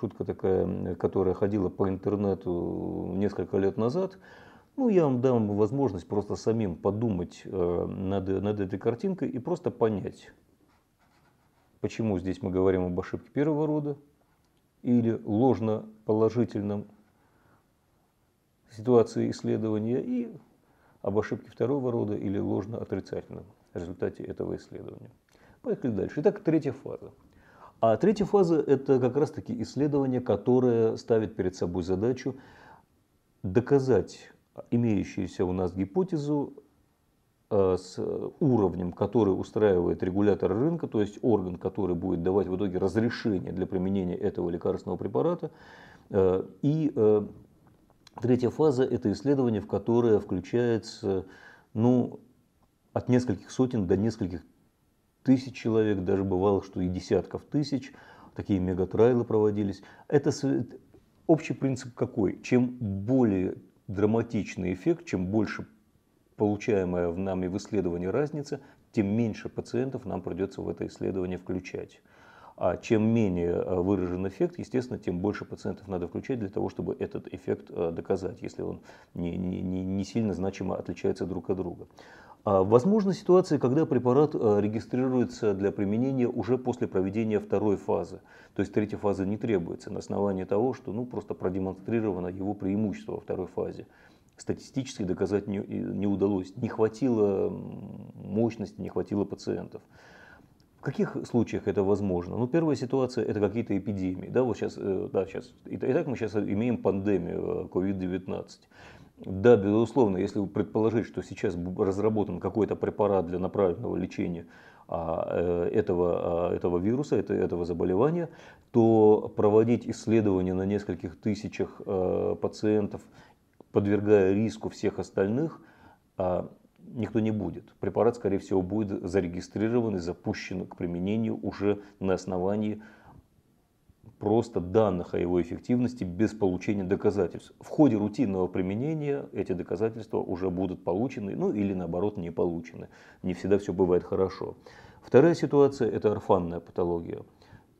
шутка такая, которая ходила по интернету несколько лет назад. Ну, я вам дам возможность просто самим подумать э, над, над этой картинкой и просто понять, почему здесь мы говорим об ошибке первого рода или ложно-положительном ситуации исследования и об ошибке второго рода или ложно-отрицательном результате этого исследования. Поехали дальше. Итак, третья фаза. А третья фаза – это как раз-таки исследование, которое ставит перед собой задачу доказать имеющуюся у нас гипотезу э, с уровнем, который устраивает регулятор рынка, то есть орган, который будет давать в итоге разрешение для применения этого лекарственного препарата, э, и э, Третья фаза – это исследование, в которое включается ну, от нескольких сотен до нескольких тысяч человек, даже бывало, что и десятков тысяч. Такие мегатрайлы проводились. Это общий принцип какой? Чем более драматичный эффект, чем больше получаемая в нами в исследовании разница, тем меньше пациентов нам придется в это исследование включать. А чем менее э, выражен эффект, естественно, тем больше пациентов надо включать для того, чтобы этот эффект э, доказать, если он не, не, не сильно значимо отличается друг от друга. А Возможна ситуация, когда препарат э, регистрируется для применения уже после проведения второй фазы. То есть третья фаза не требуется на основании того, что ну, просто продемонстрировано его преимущество во второй фазе. Статистически доказать не, не удалось. Не хватило мощности, не хватило пациентов каких случаях это возможно? Ну, первая ситуация – это какие-то эпидемии. Да, вот сейчас, э, да, сейчас, итак, мы сейчас имеем пандемию COVID-19. Э, да, безусловно, если предположить, что сейчас разработан какой-то препарат для направленного лечения а, э, этого, а, этого вируса, этого заболевания, то проводить исследования на нескольких тысячах пациентов, подвергая риску всех остальных, а, никто не будет. Препарат, скорее всего, будет зарегистрирован и запущен к применению уже на основании просто данных о его эффективности без получения доказательств. В ходе рутинного применения эти доказательства уже будут получены, ну или наоборот не получены. Не всегда все бывает хорошо. Вторая ситуация – это орфанная патология.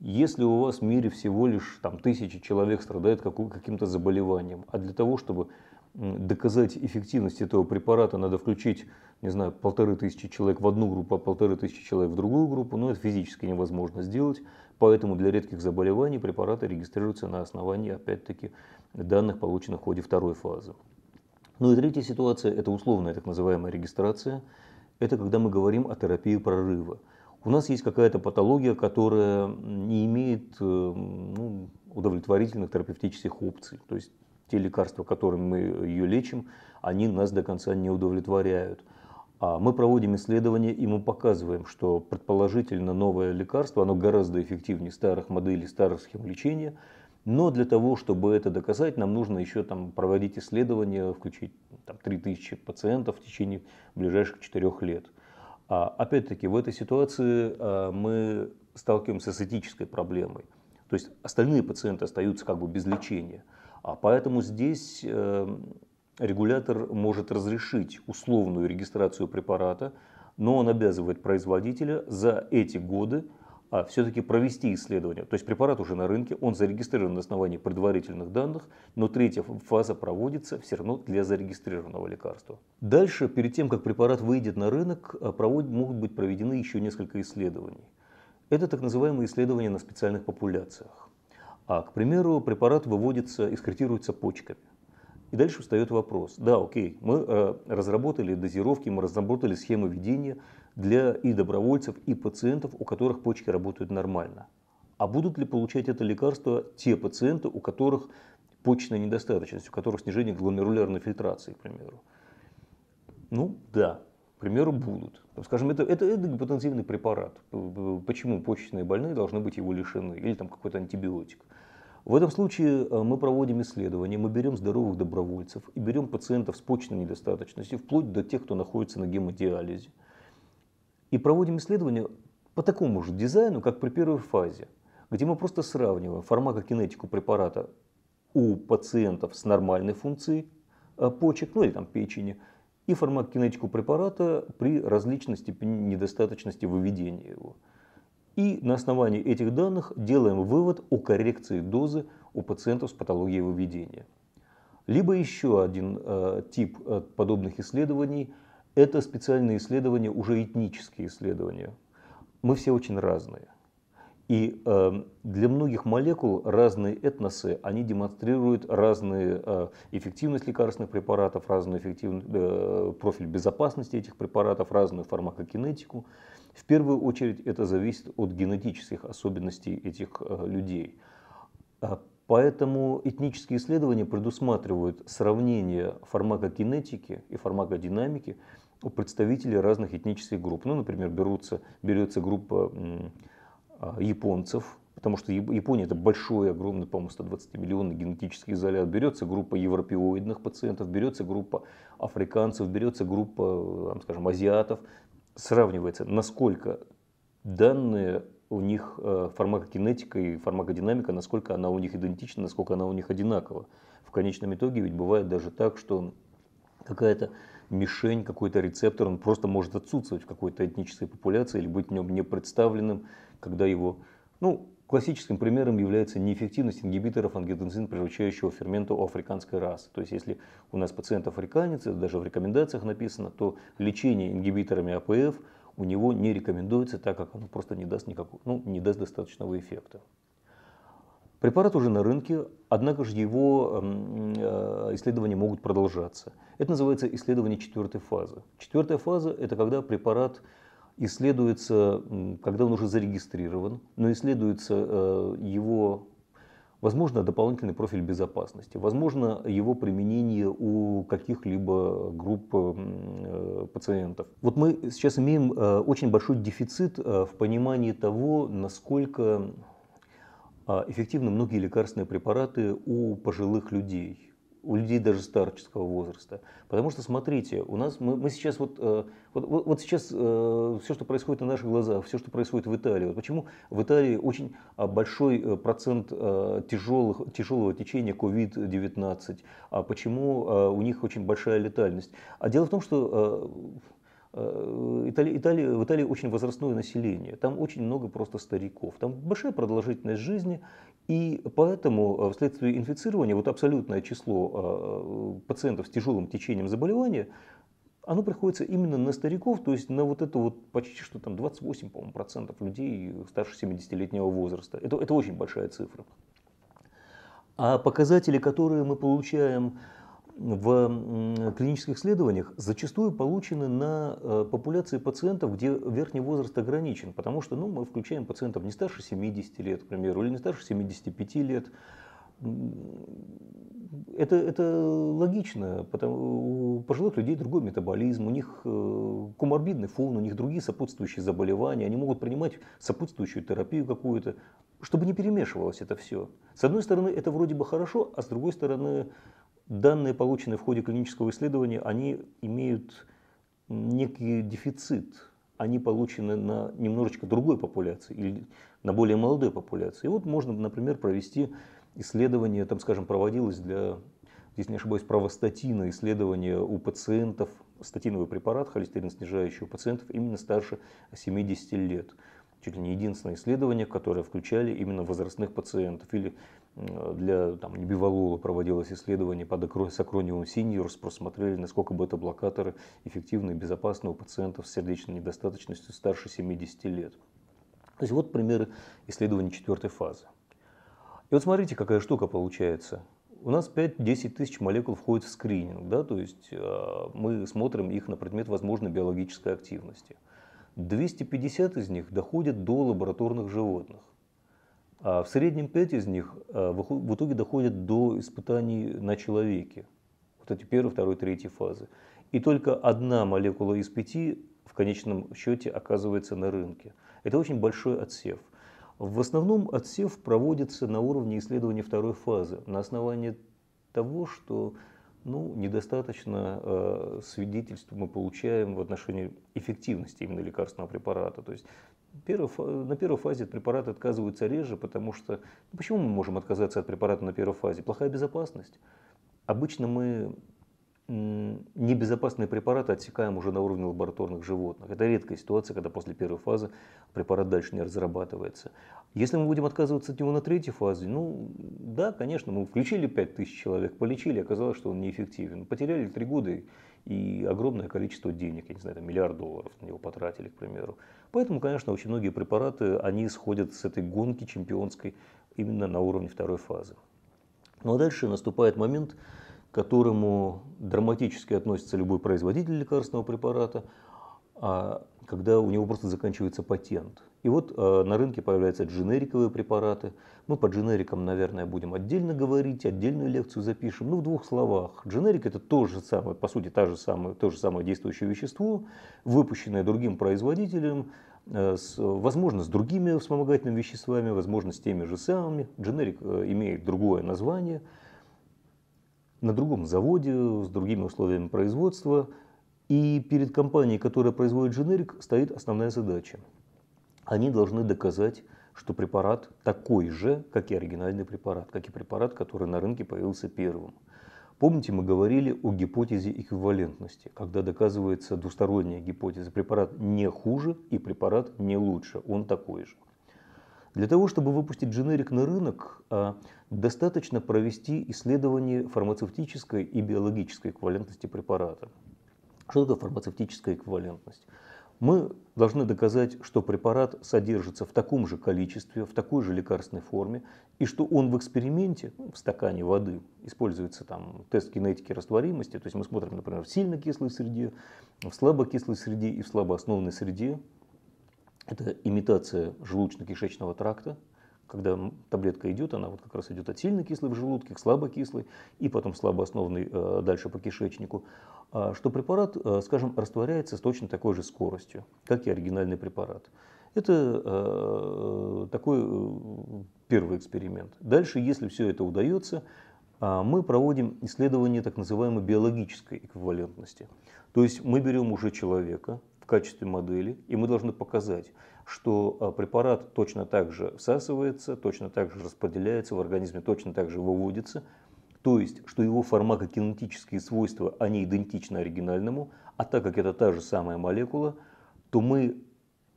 Если у вас в мире всего лишь там, тысячи человек страдает каким-то заболеванием, а для того, чтобы доказать эффективность этого препарата надо включить, не знаю, полторы тысячи человек в одну группу, а полторы тысячи человек в другую группу, но это физически невозможно сделать. Поэтому для редких заболеваний препараты регистрируются на основании, опять-таки, данных, полученных в ходе второй фазы. Ну и третья ситуация – это условная так называемая регистрация. Это когда мы говорим о терапии прорыва. У нас есть какая-то патология, которая не имеет э, ну, удовлетворительных терапевтических опций. То есть те лекарства, которыми мы ее лечим, они нас до конца не удовлетворяют. А мы проводим исследования, и мы показываем, что предположительно новое лекарство, оно гораздо эффективнее старых моделей, старых схем лечения, но для того, чтобы это доказать, нам нужно еще там, проводить исследования, включить ну, там, 3000 пациентов в течение ближайших 4 лет. А, опять-таки, в этой ситуации а, мы сталкиваемся с этической проблемой. То есть остальные пациенты остаются как бы без лечения – а поэтому здесь эм, регулятор может разрешить условную регистрацию препарата, но он обязывает производителя за эти годы а, все-таки провести исследование. То есть препарат уже на рынке, он зарегистрирован на основании предварительных данных, но третья фаза проводится все равно для зарегистрированного лекарства. Дальше, перед тем, как препарат выйдет на рынок, а, провод, могут быть проведены еще несколько исследований. Это так называемые исследования на специальных популяциях. А, к примеру, препарат выводится, экскретируется почками. И дальше встает вопрос. Да, окей, мы э, разработали дозировки, мы разработали схемы ведения для и добровольцев, и пациентов, у которых почки работают нормально. А будут ли получать это лекарство те пациенты, у которых почечная недостаточность, у которых снижение гломерулярной фильтрации, к примеру? Ну да, к примеру, будут. Ну, скажем, это, это, это гипотензивный препарат. Почему почечные больные должны быть его лишены? Или там какой-то антибиотик. В этом случае э, мы проводим исследования, мы берем здоровых добровольцев и берем пациентов с почечной недостаточностью, вплоть до тех, кто находится на гемодиализе. И проводим исследования по такому же дизайну, как при первой фазе, где мы просто сравниваем фармакокинетику препарата у пациентов с нормальной функцией э, почек, ну или там печени – и фармакокинетику препарата при различной степени недостаточности выведения его. И на основании этих данных делаем вывод о коррекции дозы у пациентов с патологией выведения. Либо еще один э, тип э, подобных исследований – это специальные исследования, уже этнические исследования. Мы все очень разные. И э, для многих молекул разные этносы, они демонстрируют разную э, эффективность лекарственных препаратов, разный эффективный, э, профиль безопасности этих препаратов, разную фармакокинетику. В первую очередь это зависит от генетических особенностей этих э, людей. Э, поэтому этнические исследования предусматривают сравнение фармакокинетики и фармакодинамики у представителей разных этнических групп. Ну, например, берутся, берется группа а, японцев, потому что Япония это большой, огромный, по-моему, 120 миллионный генетический изолят. Берется группа европеоидных пациентов, берется группа африканцев, берется группа, там, скажем, азиатов. Сравнивается, насколько данные у них э, фармакокинетика и фармакодинамика, насколько она у них идентична, насколько она у них одинакова. В конечном итоге ведь бывает даже так, что какая-то мишень, какой-то рецептор, он просто может отсутствовать в какой-то этнической популяции или быть в нем не представленным когда его... Ну, классическим примером является неэффективность ингибиторов ангиотензин, приручающего ферменту африканской расы. То есть, если у нас пациент африканец, это даже в рекомендациях написано, то лечение ингибиторами АПФ у него не рекомендуется, так как оно просто не даст, никакого, ну, не даст достаточного эффекта. Препарат уже на рынке, однако же его эм, э, исследования могут продолжаться. Это называется исследование четвертой фазы. Четвертая фаза – это когда препарат исследуется, когда он уже зарегистрирован, но исследуется э, его, возможно, дополнительный профиль безопасности, возможно, его применение у каких-либо групп э, пациентов. Вот мы сейчас имеем э, очень большой дефицит в понимании того, насколько эффективны многие лекарственные препараты у пожилых людей у людей даже старческого возраста. Потому что, смотрите, у нас мы, мы сейчас вот, э, вот, вот, вот сейчас э, все, что происходит на наших глазах, все, что происходит в Италии. Вот почему в Италии очень а, большой э, процент тяжелых, тяжелого течения COVID-19, а почему у них очень большая летальность. А дело в том, что Италия, э, Италия, в Италии очень возрастное население, там очень много просто стариков, там большая продолжительность жизни, и поэтому э, вследствие инфицирования вот абсолютное число э, пациентов с тяжелым течением заболевания, оно приходится именно на стариков, то есть на вот это вот почти что там 28, по-моему, процентов людей старше 70-летнего возраста. Это, это очень большая цифра. А показатели, которые мы получаем в клинических исследованиях зачастую получены на э, популяции пациентов, где верхний возраст ограничен, потому что ну, мы включаем пациентов не старше 70 лет, к примеру, или не старше 75 лет. Это, это логично, потому у пожилых людей другой метаболизм, у них э, коморбидный фон, у них другие сопутствующие заболевания, они могут принимать сопутствующую терапию какую-то, чтобы не перемешивалось это все. С одной стороны, это вроде бы хорошо, а с другой стороны, данные, полученные в ходе клинического исследования, они имеют некий дефицит. Они получены на немножечко другой популяции или на более молодой популяции. И вот можно, например, провести исследование, там, скажем, проводилось для, если не ошибаюсь, правостатина, исследование у пациентов, статиновый препарат, холестерин снижающий у пациентов именно старше 70 лет чуть ли не единственное исследование, которое включали именно возрастных пациентов. Или для там, небиволола проводилось исследование под сакрониум синьорс, просмотрели, насколько бета-блокаторы эффективны и безопасны у пациентов с сердечной недостаточностью старше 70 лет. То есть вот примеры исследований четвертой фазы. И вот смотрите, какая штука получается. У нас 5-10 тысяч молекул входит в скрининг, да, то есть а, мы смотрим их на предмет возможной биологической активности – 250 из них доходят до лабораторных животных. А в среднем 5 из них а, в итоге доходят до испытаний на человеке. Вот эти первой, второй, третьей фазы. И только одна молекула из пяти в конечном счете оказывается на рынке. Это очень большой отсев. В основном отсев проводится на уровне исследования второй фазы на основании того, что ну, недостаточно э, свидетельств мы получаем в отношении эффективности именно лекарственного препарата. То есть первый, на первой фазе от препарата отказываются реже, потому что... Ну, почему мы можем отказаться от препарата на первой фазе? Плохая безопасность. Обычно мы небезопасные препараты отсекаем уже на уровне лабораторных животных. Это редкая ситуация, когда после первой фазы препарат дальше не разрабатывается. Если мы будем отказываться от него на третьей фазе, ну да, конечно, мы включили 5000 человек, полечили, оказалось, что он неэффективен. Потеряли 3 года и огромное количество денег, я не знаю, там, миллиард долларов на него потратили, к примеру. Поэтому, конечно, очень многие препараты, они сходят с этой гонки чемпионской именно на уровне второй фазы. Ну а дальше наступает момент, к которому драматически относится любой производитель лекарственного препарата, а, когда у него просто заканчивается патент. И вот а, на рынке появляются дженериковые препараты. Мы по дженерикам, наверное, будем отдельно говорить, отдельную лекцию запишем. Ну, в двух словах. Дженерик – это то же самое, по сути, та же самое, то же самое действующее вещество, выпущенное другим производителем, э, с, возможно, с другими вспомогательными веществами, возможно, с теми же самыми. Дженерик э, имеет другое название – на другом заводе, с другими условиями производства. И перед компанией, которая производит дженерик, стоит основная задача. Они должны доказать, что препарат такой же, как и оригинальный препарат, как и препарат, который на рынке появился первым. Помните, мы говорили о гипотезе эквивалентности, когда доказывается двусторонняя гипотеза. Препарат не хуже и препарат не лучше, он такой же. Для того, чтобы выпустить дженерик на рынок, а, достаточно провести исследование фармацевтической и биологической эквивалентности препарата. Что такое фармацевтическая эквивалентность? Мы должны доказать, что препарат содержится в таком же количестве, в такой же лекарственной форме, и что он в эксперименте, ну, в стакане воды, используется там тест кинетики растворимости, то есть мы смотрим, например, в сильно кислой среде, в слабокислой среде и в слабоосновной среде, это имитация желудочно-кишечного тракта, когда таблетка идет, она вот как раз идет от сильно кислой в желудке к слабокислой и потом слабоосновной э, дальше по кишечнику, а, что препарат, э, скажем, растворяется с точно такой же скоростью, как и оригинальный препарат. Это э, такой первый эксперимент. Дальше, если все это удается, а, мы проводим исследование так называемой биологической эквивалентности. То есть мы берем уже человека, в качестве модели, и мы должны показать, что э, препарат точно так же всасывается, точно так же распределяется в организме, точно так же выводится, то есть, что его фармакокинетические свойства, они идентичны оригинальному, а так как это та же самая молекула, то мы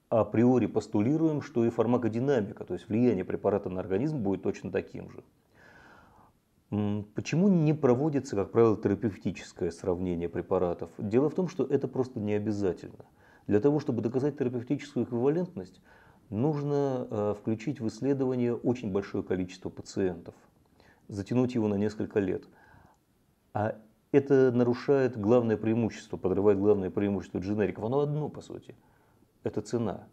априори постулируем, что и фармакодинамика, то есть влияние препарата на организм будет точно таким же. Почему не проводится, как правило, терапевтическое сравнение препаратов? Дело в том, что это просто не обязательно. Для того, чтобы доказать терапевтическую эквивалентность, нужно э, включить в исследование очень большое количество пациентов, затянуть его на несколько лет. А это нарушает главное преимущество, подрывает главное преимущество дженериков. Оно одно, по сути. Это цена.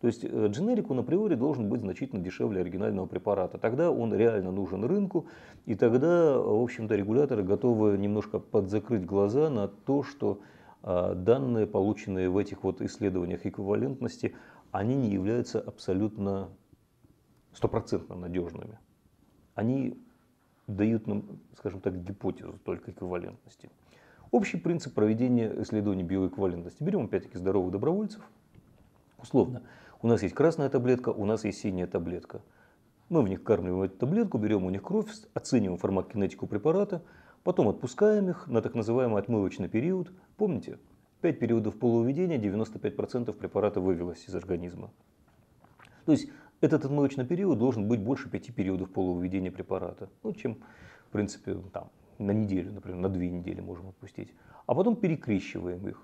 То есть э, дженерик он априори должен быть значительно дешевле оригинального препарата. Тогда он реально нужен рынку, и тогда, э, в общем-то, регуляторы готовы немножко подзакрыть глаза на то, что э, данные, полученные в этих вот исследованиях эквивалентности, они не являются абсолютно стопроцентно надежными. Они дают нам, скажем так, гипотезу только эквивалентности. Общий принцип проведения исследований биоэквивалентности. Берем опять-таки здоровых добровольцев, условно. У нас есть красная таблетка, у нас есть синяя таблетка. Мы в них кормливаем эту таблетку, берем у них кровь, оцениваем фармакокинетику препарата, потом отпускаем их на так называемый отмывочный период. Помните, 5 периодов полувыведения 95% препарата вывелось из организма. То есть этот отмывочный период должен быть больше 5 периодов полувыведения препарата. Ну, чем, в принципе, там, на неделю, например, на две недели можем отпустить. А потом перекрещиваем их.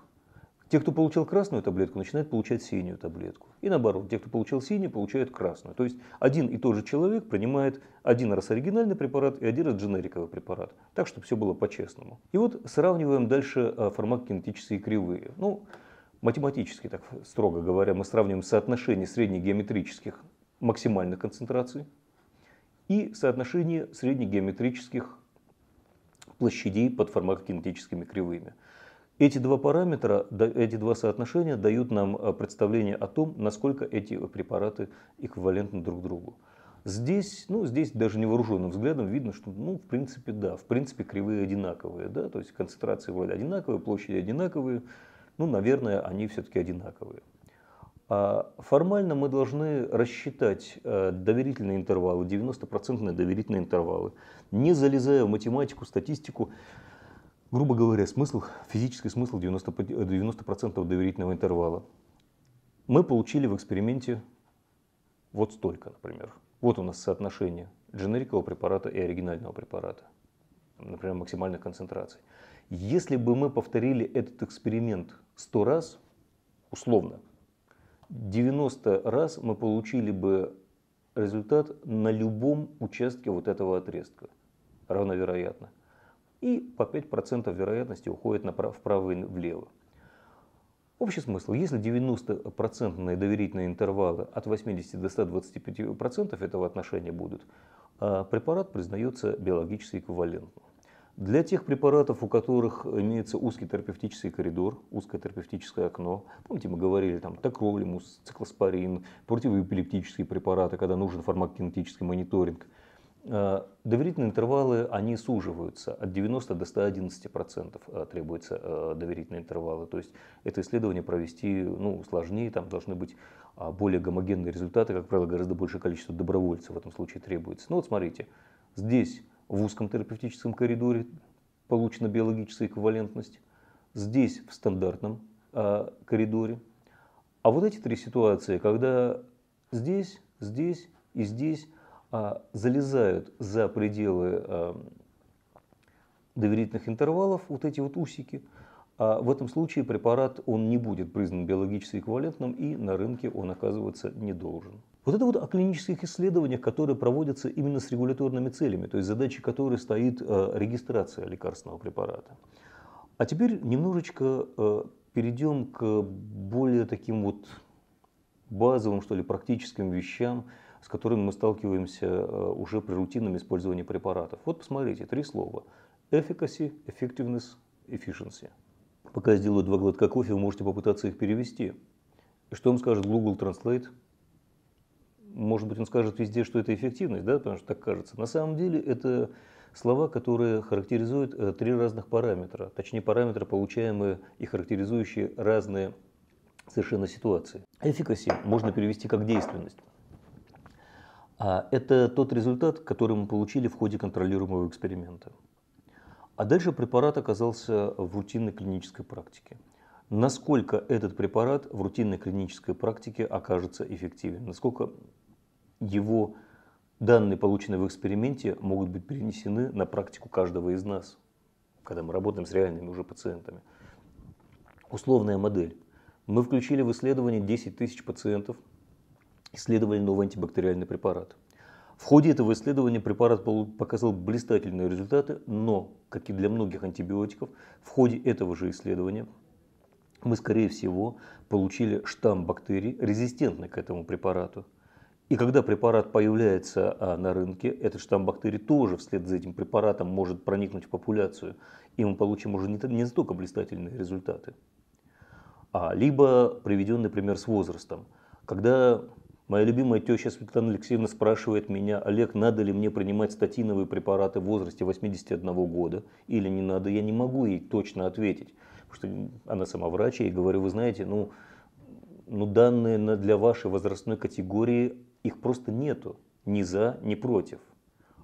Те, кто получил красную таблетку, начинают получать синюю таблетку. И наоборот, те, кто получил синюю, получают красную. То есть один и тот же человек принимает один раз оригинальный препарат и один раз дженериковый препарат. Так, чтобы все было по-честному. И вот сравниваем дальше а, фармакокинетические кривые. Ну, математически, так строго говоря, мы сравниваем соотношение геометрических максимальных концентраций и соотношение геометрических площадей под фармакокинетическими кривыми – эти два параметра, эти два соотношения дают нам э, представление о том, насколько эти препараты эквивалентны друг другу. Здесь, ну, здесь даже невооруженным взглядом видно, что, ну, в принципе, да, в принципе, кривые одинаковые, да, то есть концентрации вроде одинаковые, площади одинаковые, ну, наверное, они все-таки одинаковые. А формально мы должны рассчитать э, доверительные интервалы, 90% доверительные интервалы, не залезая в математику, статистику, грубо говоря, смысл, физический смысл 90%, 90 э, доверительного интервала. Мы получили в эксперименте вот столько, например. Вот у нас соотношение дженерикового препарата и оригинального препарата, например, максимальных концентраций. Если бы мы повторили этот эксперимент 100 раз, условно, 90 раз мы получили бы результат на любом участке вот этого отрезка, равновероятно и по 5% вероятности уходит вправо и влево. Общий смысл. Если 90% доверительные интервалы от 80 до 125% этого отношения будут, а препарат признается биологически эквивалентным. Для тех препаратов, у которых имеется узкий терапевтический коридор, узкое терапевтическое окно, помните, мы говорили, там, токролимус, циклоспорин, противоэпилептические препараты, когда нужен фармакокинетический мониторинг, Э, доверительные интервалы, они суживаются. От 90 до 111% э, требуется э, доверительные интервалы. То есть это исследование провести ну, сложнее, там должны быть а, более гомогенные результаты, как правило, гораздо большее количество добровольцев в этом случае требуется. Ну вот смотрите, здесь в узком терапевтическом коридоре получена биологическая эквивалентность, здесь в стандартном коридоре. А вот эти три ситуации, когда здесь, здесь и здесь а, залезают за пределы а, доверительных интервалов, вот эти вот усики, а в этом случае препарат он не будет признан биологически эквивалентным и на рынке он оказываться не должен. Вот это вот о клинических исследованиях, которые проводятся именно с регуляторными целями, то есть задачей которой стоит регистрация лекарственного препарата. А теперь немножечко перейдем к более таким вот базовым, что ли, практическим вещам, с которыми мы сталкиваемся э, уже при рутинном использовании препаратов. Вот посмотрите, три слова. Efficacy, effectiveness, efficiency. Пока я сделаю два глотка кофе, вы можете попытаться их перевести. И что вам скажет Google Translate? Может быть, он скажет везде, что это эффективность, да, потому что так кажется. На самом деле это слова, которые характеризуют э, три разных параметра, точнее параметры, получаемые и характеризующие разные совершенно ситуации. Эфикаси можно перевести как действенность. А, это тот результат, который мы получили в ходе контролируемого эксперимента. А дальше препарат оказался в рутинной клинической практике. Насколько этот препарат в рутинной клинической практике окажется эффективен? Насколько его данные, полученные в эксперименте, могут быть перенесены на практику каждого из нас, когда мы работаем с реальными уже пациентами? Условная модель. Мы включили в исследование 10 тысяч пациентов – исследовали новый антибактериальный препарат. В ходе этого исследования препарат показал блистательные результаты, но, как и для многих антибиотиков, в ходе этого же исследования мы, скорее всего, получили штамм бактерий, резистентный к этому препарату. И когда препарат появляется а, на рынке, этот штамм бактерий тоже вслед за этим препаратом может проникнуть в популяцию, и мы получим уже не столько блистательные результаты. А, либо приведенный пример с возрастом. Когда Моя любимая теща Светлана Алексеевна спрашивает меня, Олег, надо ли мне принимать статиновые препараты в возрасте 81 года или не надо. Я не могу ей точно ответить, потому что она сама врач, и говорю, вы знаете, ну, ну данные для вашей возрастной категории, их просто нету, ни за, ни против.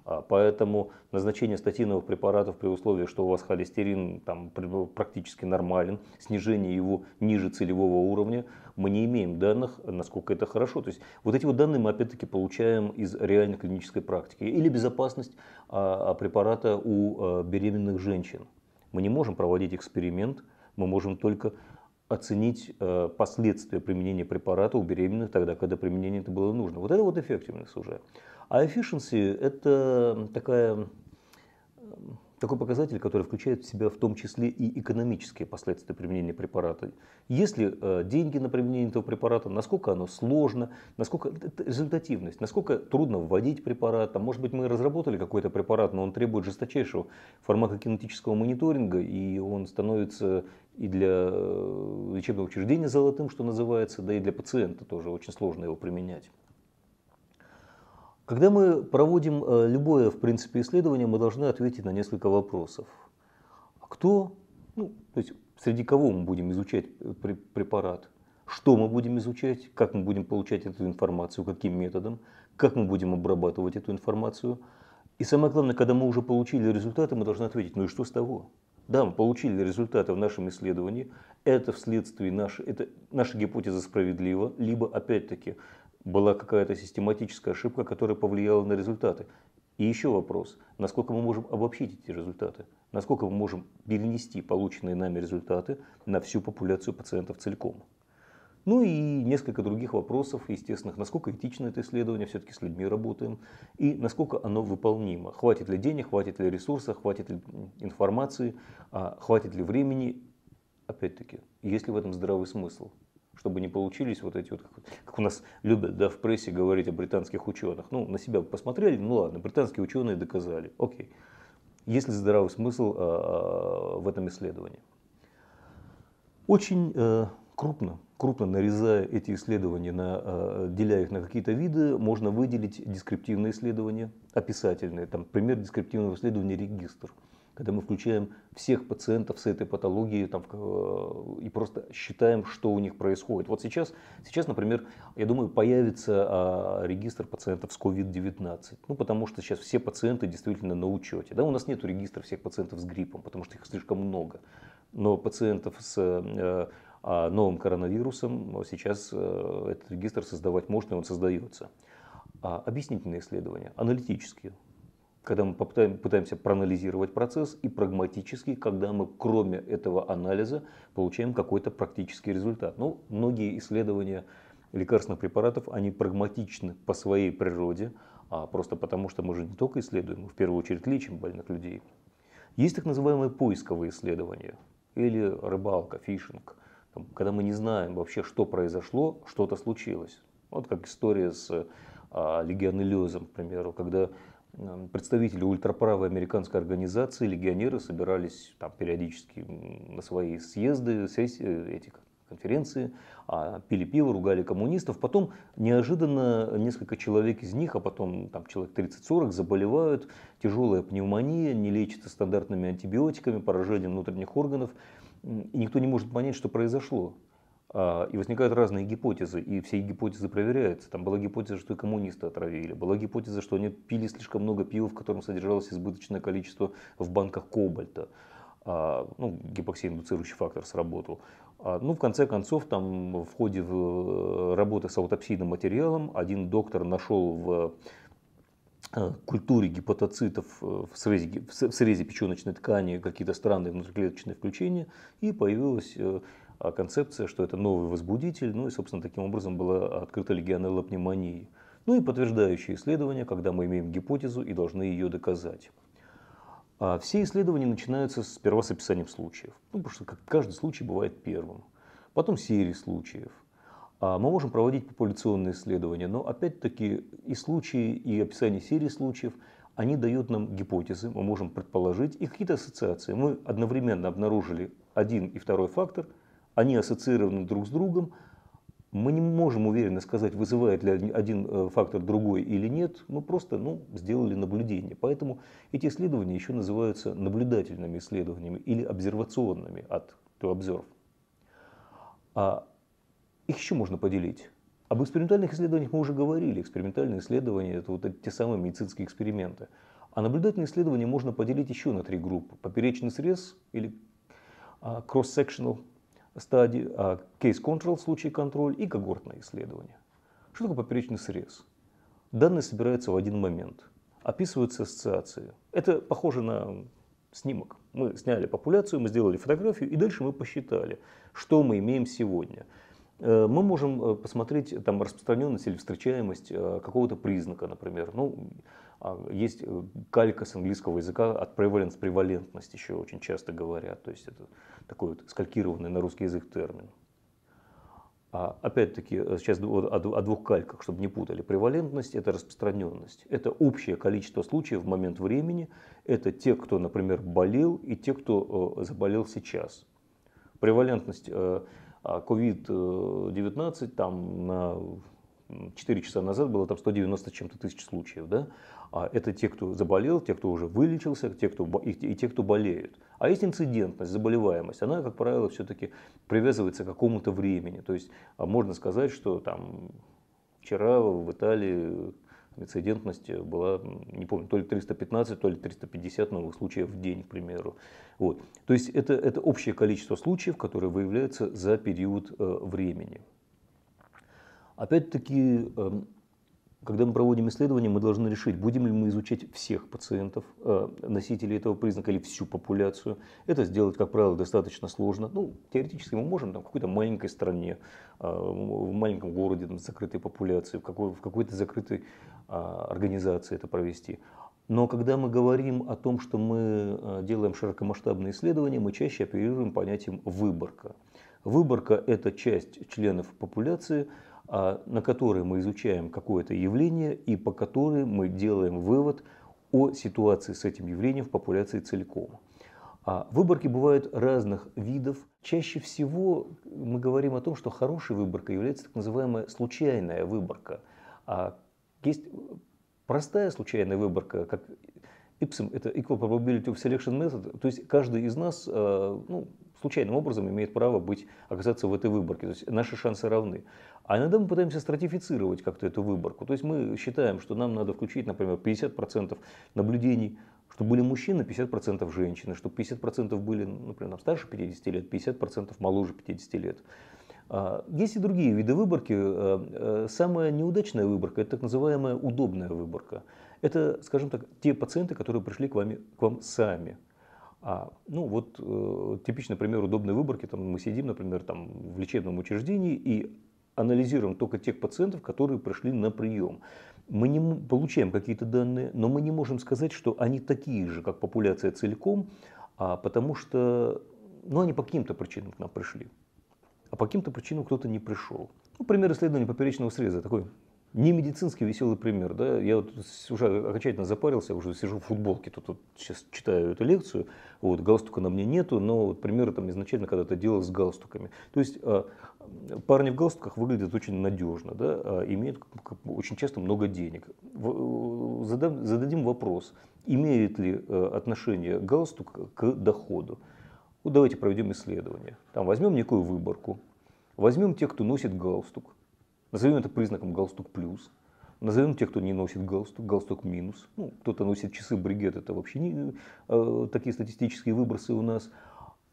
А поэтому назначение статиновых препаратов при условии, что у вас холестерин там, практически нормален, снижение его ниже целевого уровня, мы не имеем данных, насколько это хорошо. То есть вот эти вот данные мы опять-таки получаем из реальной клинической практики. Или безопасность а, а, препарата у беременных женщин. Мы не можем проводить эксперимент, мы можем только оценить э, последствия применения препарата у беременных тогда, когда применение это было нужно. Вот это вот эффективность уже. А efficiency – это такая э, такой показатель, который включает в себя в том числе и экономические последствия применения препарата. Есть ли э, деньги на применение этого препарата, насколько оно сложно, насколько результативность, насколько трудно вводить препарат. Там, может быть, мы разработали какой-то препарат, но он требует жесточайшего фармакокинетического мониторинга, и он становится и для э, лечебного учреждения золотым, что называется, да и для пациента тоже очень сложно его применять. Когда мы проводим э, любое, в принципе, исследование, мы должны ответить на несколько вопросов. А кто, ну, то есть среди кого мы будем изучать э, препарат, что мы будем изучать, как мы будем получать эту информацию, каким методом, как мы будем обрабатывать эту информацию. И самое главное, когда мы уже получили результаты, мы должны ответить, ну и что с того? Да, мы получили результаты в нашем исследовании, это вследствие нашей, это, наша гипотеза справедлива, либо опять-таки была какая-то систематическая ошибка, которая повлияла на результаты. И еще вопрос, насколько мы можем обобщить эти результаты, насколько мы можем перенести полученные нами результаты на всю популяцию пациентов целиком. Ну и несколько других вопросов, естественных, насколько этично это исследование, все-таки с людьми работаем, и насколько оно выполнимо. Хватит ли денег, хватит ли ресурсов, хватит ли информации, а хватит ли времени. Опять-таки, есть ли в этом здравый смысл? чтобы не получились вот эти вот, как у нас любят да, в прессе говорить о британских ученых. Ну, на себя посмотрели, ну ладно, британские ученые доказали, окей. Есть ли здравый смысл э, в этом исследовании? Очень э, крупно, крупно нарезая эти исследования, на, э, деля их на какие-то виды, можно выделить дескриптивные исследования, описательные, там, пример дескриптивного исследования регистр когда мы включаем всех пациентов с этой патологией там, э, и просто считаем, что у них происходит. Вот сейчас, сейчас например, я думаю, появится а, регистр пациентов с COVID-19, ну, потому что сейчас все пациенты действительно на учете. Да, у нас нет регистра всех пациентов с гриппом, потому что их слишком много. Но пациентов с э, а, новым коронавирусом э, сейчас этот регистр создавать можно, и он создается а объяснительные исследования, аналитические когда мы пытаемся проанализировать процесс, и прагматически, когда мы кроме этого анализа получаем какой-то практический результат. Ну, многие исследования лекарственных препаратов, они прагматичны по своей природе, а просто потому, что мы же не только исследуем, мы в первую очередь лечим больных людей. Есть так называемые поисковые исследования или рыбалка, фишинг, когда мы не знаем вообще, что произошло, что-то случилось. Вот как история с а, легионеллезом, к примеру, когда представители ультраправой американской организации, легионеры собирались там периодически на свои съезды, сессии, эти конференции, а пили пиво, ругали коммунистов. Потом неожиданно несколько человек из них, а потом там, человек 30-40 заболевают, тяжелая пневмония, не лечится стандартными антибиотиками, поражение внутренних органов. И никто не может понять, что произошло. А, и возникают разные гипотезы, и все гипотезы проверяются. Там была гипотеза, что и коммунисты отравили, была гипотеза, что они пили слишком много пива, в котором содержалось избыточное количество в банках кобальта. А, ну, гипоксия фактор сработал. А, ну, в конце концов, там в ходе работы с аутопсийным материалом один доктор нашел в э, культуре гепатоцитов э, в срезе, в срезе печеночной ткани какие-то странные внутриклеточные включения, и появилась э, а, концепция, что это новый возбудитель, ну и, собственно, таким образом была открыта легионелла пневмонии. Ну и подтверждающие исследования, когда мы имеем гипотезу и должны ее доказать. А все исследования начинаются сперва с описанием случаев, ну, потому что каждый случай бывает первым. Потом серии случаев. А мы можем проводить популяционные исследования, но опять-таки и случаи, и описание серии случаев они дают нам гипотезы, мы можем предположить и какие-то ассоциации. Мы одновременно обнаружили один и второй фактор – они ассоциированы друг с другом. Мы не можем уверенно сказать, вызывает ли один э, фактор другой или нет. Мы просто ну, сделали наблюдение. Поэтому эти исследования еще называются наблюдательными исследованиями или обсервационными от to observe. А их еще можно поделить. Об экспериментальных исследованиях мы уже говорили. Экспериментальные исследования – это вот эти, те самые медицинские эксперименты. А наблюдательные исследования можно поделить еще на три группы. Поперечный срез или а, cross-sectional стадии, а кейс-контрол в контроль и когортное исследование. Что такое поперечный срез? Данные собираются в один момент, описываются ассоциации. Это похоже на снимок. Мы сняли популяцию, мы сделали фотографию, и дальше мы посчитали, что мы имеем сегодня – Э, мы можем э, посмотреть э, там, распространенность или встречаемость какого-то признака, например. Ну, а, есть калька с английского языка от prevalence, превалентность еще очень часто говорят. То есть это такой вот скалькированный на русский язык термин. А, опять-таки, сейчас о, двух кальках, чтобы не путали. Превалентность – это распространенность. Это общее количество случаев в момент времени. Это те, кто, например, болел, и те, кто заболел сейчас. Превалентность COVID-19 а там на 4 часа назад было там 190 чем-то тысяч случаев, да? А это те, кто заболел, те, кто уже вылечился, те, кто, и, и те, кто болеют. А есть инцидентность, заболеваемость, она, как правило, все-таки привязывается к какому-то времени. То есть а можно сказать, что там вчера в Италии Рецидентность была, не помню, то ли 315, то ли 350 новых случаев в день, к примеру. Вот. То есть это, это общее количество случаев, которые выявляются за период э, времени. Опять-таки, э, когда мы проводим исследование, мы должны решить, будем ли мы изучать всех пациентов, э, носителей этого признака или всю популяцию. Это сделать, как правило, достаточно сложно. Ну, теоретически мы можем там, в какой-то маленькой стране, э, в маленьком городе, там, с закрытой популяцией, в, какой, в какой-то закрытой а, организации это провести. Но когда мы говорим о том, что мы э, делаем широкомасштабные исследования, мы чаще оперируем понятием «выборка». Выборка – это часть членов популяции – а, на которой мы изучаем какое-то явление и по которой мы делаем вывод о ситуации с этим явлением в популяции целиком. А, выборки бывают разных видов. Чаще всего мы говорим о том, что хорошей выборкой является так называемая случайная выборка. А, есть простая случайная выборка, как Ipsum – это Equal Probability of Selection Method, то есть каждый из нас ну, случайным образом имеет право быть, оказаться в этой выборке. То есть наши шансы равны. А иногда мы пытаемся стратифицировать как-то эту выборку. То есть мы считаем, что нам надо включить, например, 50% наблюдений чтобы были мужчины, 50% женщины, чтобы 50% были, например, там, старше 50 лет, 50% моложе 50 лет. А, есть и другие виды выборки. Э, э, самая неудачная выборка – это так называемая удобная выборка. Это, скажем так, те пациенты, которые пришли к, вами, к вам сами. А, ну вот э, типичный пример удобной выборки, там мы сидим, например, там в лечебном учреждении и анализируем только тех пациентов, которые пришли на прием. Мы не получаем какие-то данные, но мы не можем сказать, что они такие же, как популяция целиком, а, потому что ну, они по каким-то причинам к нам пришли, а по каким-то причинам кто-то не пришел. Ну, пример исследования поперечного среза такой не медицинский веселый пример. Да? Я вот уже окончательно запарился, уже сижу в футболке, тут вот сейчас читаю эту лекцию, вот, галстука на мне нету, но вот примеры там изначально когда-то делал с галстуками. То есть а, парни в галстуках выглядят очень надежно, да? А имеют очень часто много денег. Э, задам, зададим вопрос, имеет ли э, отношение галстук к доходу? Вот давайте проведем исследование. Там возьмем некую выборку, возьмем тех, кто носит галстук, Назовем это признаком галстук плюс. Назовем тех, кто не носит галстук, галстук минус. Ну, кто-то носит часы бригет, это вообще не, э, такие статистические выбросы у нас.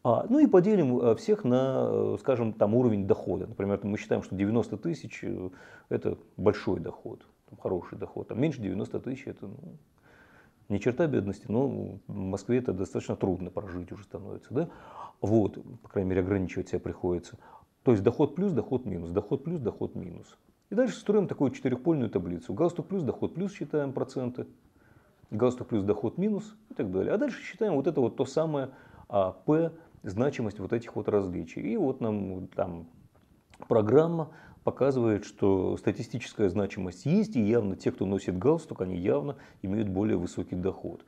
А, ну и поделим э, всех на, э, скажем, там уровень дохода. Например, мы считаем, что 90 тысяч э, – это большой доход, хороший доход. А меньше 90 тысяч – это ну, не черта бедности, но в Москве это достаточно трудно прожить уже становится. Да? Вот, по крайней мере, ограничивать себя приходится. То есть доход плюс, доход минус, доход плюс, доход минус. И дальше строим такую четырехпольную таблицу. Галстук плюс, доход плюс считаем проценты, галстук плюс, доход минус и так далее. А дальше считаем вот это вот то самое а, P, значимость вот этих вот различий. И вот нам там программа показывает, что статистическая значимость есть, и явно те, кто носит галстук, они явно имеют более высокий доход.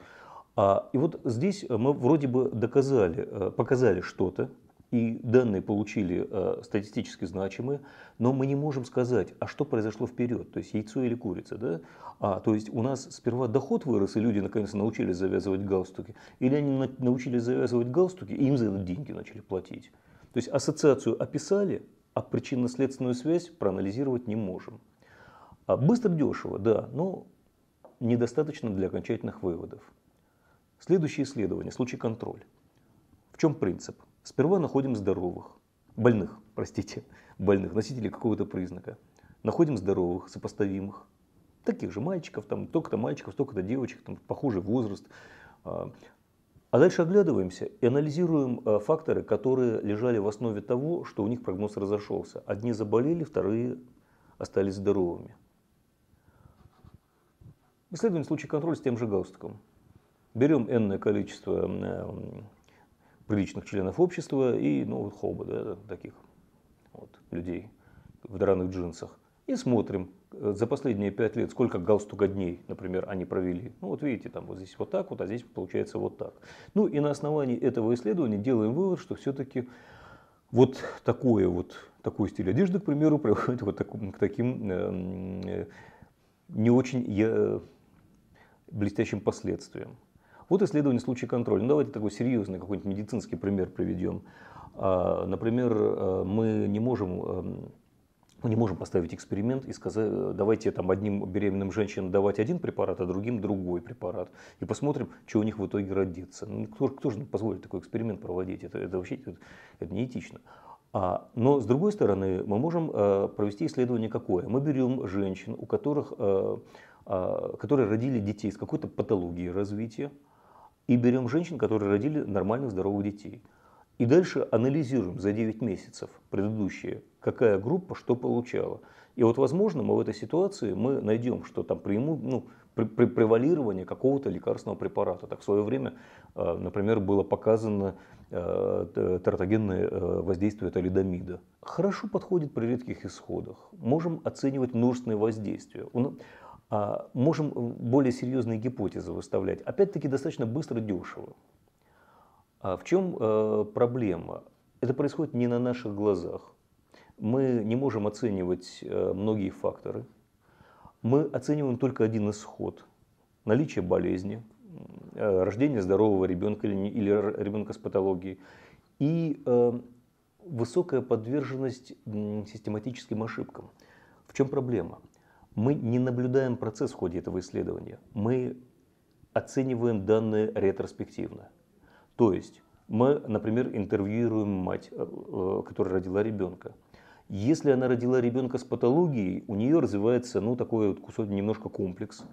А, и вот здесь э, мы вроде бы доказали, э, показали что-то, и данные получили э, статистически значимые, но мы не можем сказать, а что произошло вперед, то есть яйцо или курица, да? А, то есть у нас сперва доход вырос, и люди наконец научились завязывать галстуки, или они на научились завязывать галстуки, и им за это деньги начали платить. То есть ассоциацию описали, а причинно-следственную связь проанализировать не можем. А быстро дешево, да, но недостаточно для окончательных выводов. Следующее исследование, случай контроль. В чем принцип? Сперва находим здоровых, больных, простите, больных, носителей какого-то признака. Находим здоровых, сопоставимых, таких же мальчиков, там столько-то мальчиков, столько-то девочек, там похожий возраст. А, а дальше оглядываемся и анализируем э, факторы, которые лежали в основе того, что у них прогноз разошелся. Одни заболели, вторые остались здоровыми. Исследуем случай контроля с тем же галстуком. Берем энное количество приличных членов общества и, ну, вот хоба, да, таких вот людей в драных джинсах. И смотрим э, за последние пять лет, сколько галстука дней, например, они провели. Ну вот видите, там вот здесь вот так вот, а здесь получается вот так. Ну и на основании этого исследования делаем вывод, что все-таки вот такое вот, такой стиль одежды, к примеру, приводит вот таком, к таким э, э не очень я, блестящим последствиям. Вот исследование случая контроля. Ну, давайте такой серьезный какой-нибудь медицинский пример приведем. А, например, э, мы не можем эм, мы не можем поставить эксперимент и сказать, э, давайте там одним беременным женщинам давать один препарат, а другим другой препарат. И посмотрим, что у них в итоге родится. Ну, кто, кто же позволит такой эксперимент проводить? Это, это вообще это, это неэтично. А, но с другой стороны, мы можем а, провести исследование какое? Мы берем женщин, у которых, а, а, которые родили детей с какой-то патологией развития, и берем женщин, которые родили нормальных здоровых детей. И дальше анализируем за 9 месяцев предыдущие, какая группа что получала. И вот, возможно, мы в этой ситуации мы найдем, что там преиму, ну, при, при, превалирование какого-то лекарственного препарата. Так в свое время, э, например, было показано э, тератогенное э, воздействие талидомида. Хорошо подходит при редких исходах. Можем оценивать множественные воздействия. А, можем более серьезные гипотезы выставлять. Опять-таки достаточно быстро, дешево. А в чем э, проблема? Это происходит не на наших глазах. Мы не можем оценивать э, многие факторы. Мы оцениваем только один исход. Наличие болезни, э, рождение здорового ребенка или ребенка с патологией и высокая подверженность систематическим ошибкам. В чем проблема? Мы не наблюдаем процесс в ходе этого исследования, мы оцениваем данные ретроспективно. То есть мы, например, интервьюируем мать, э, э, которая родила ребенка. Если она родила ребенка с патологией, у нее развивается ну, такой вот кусок, немножко комплекс.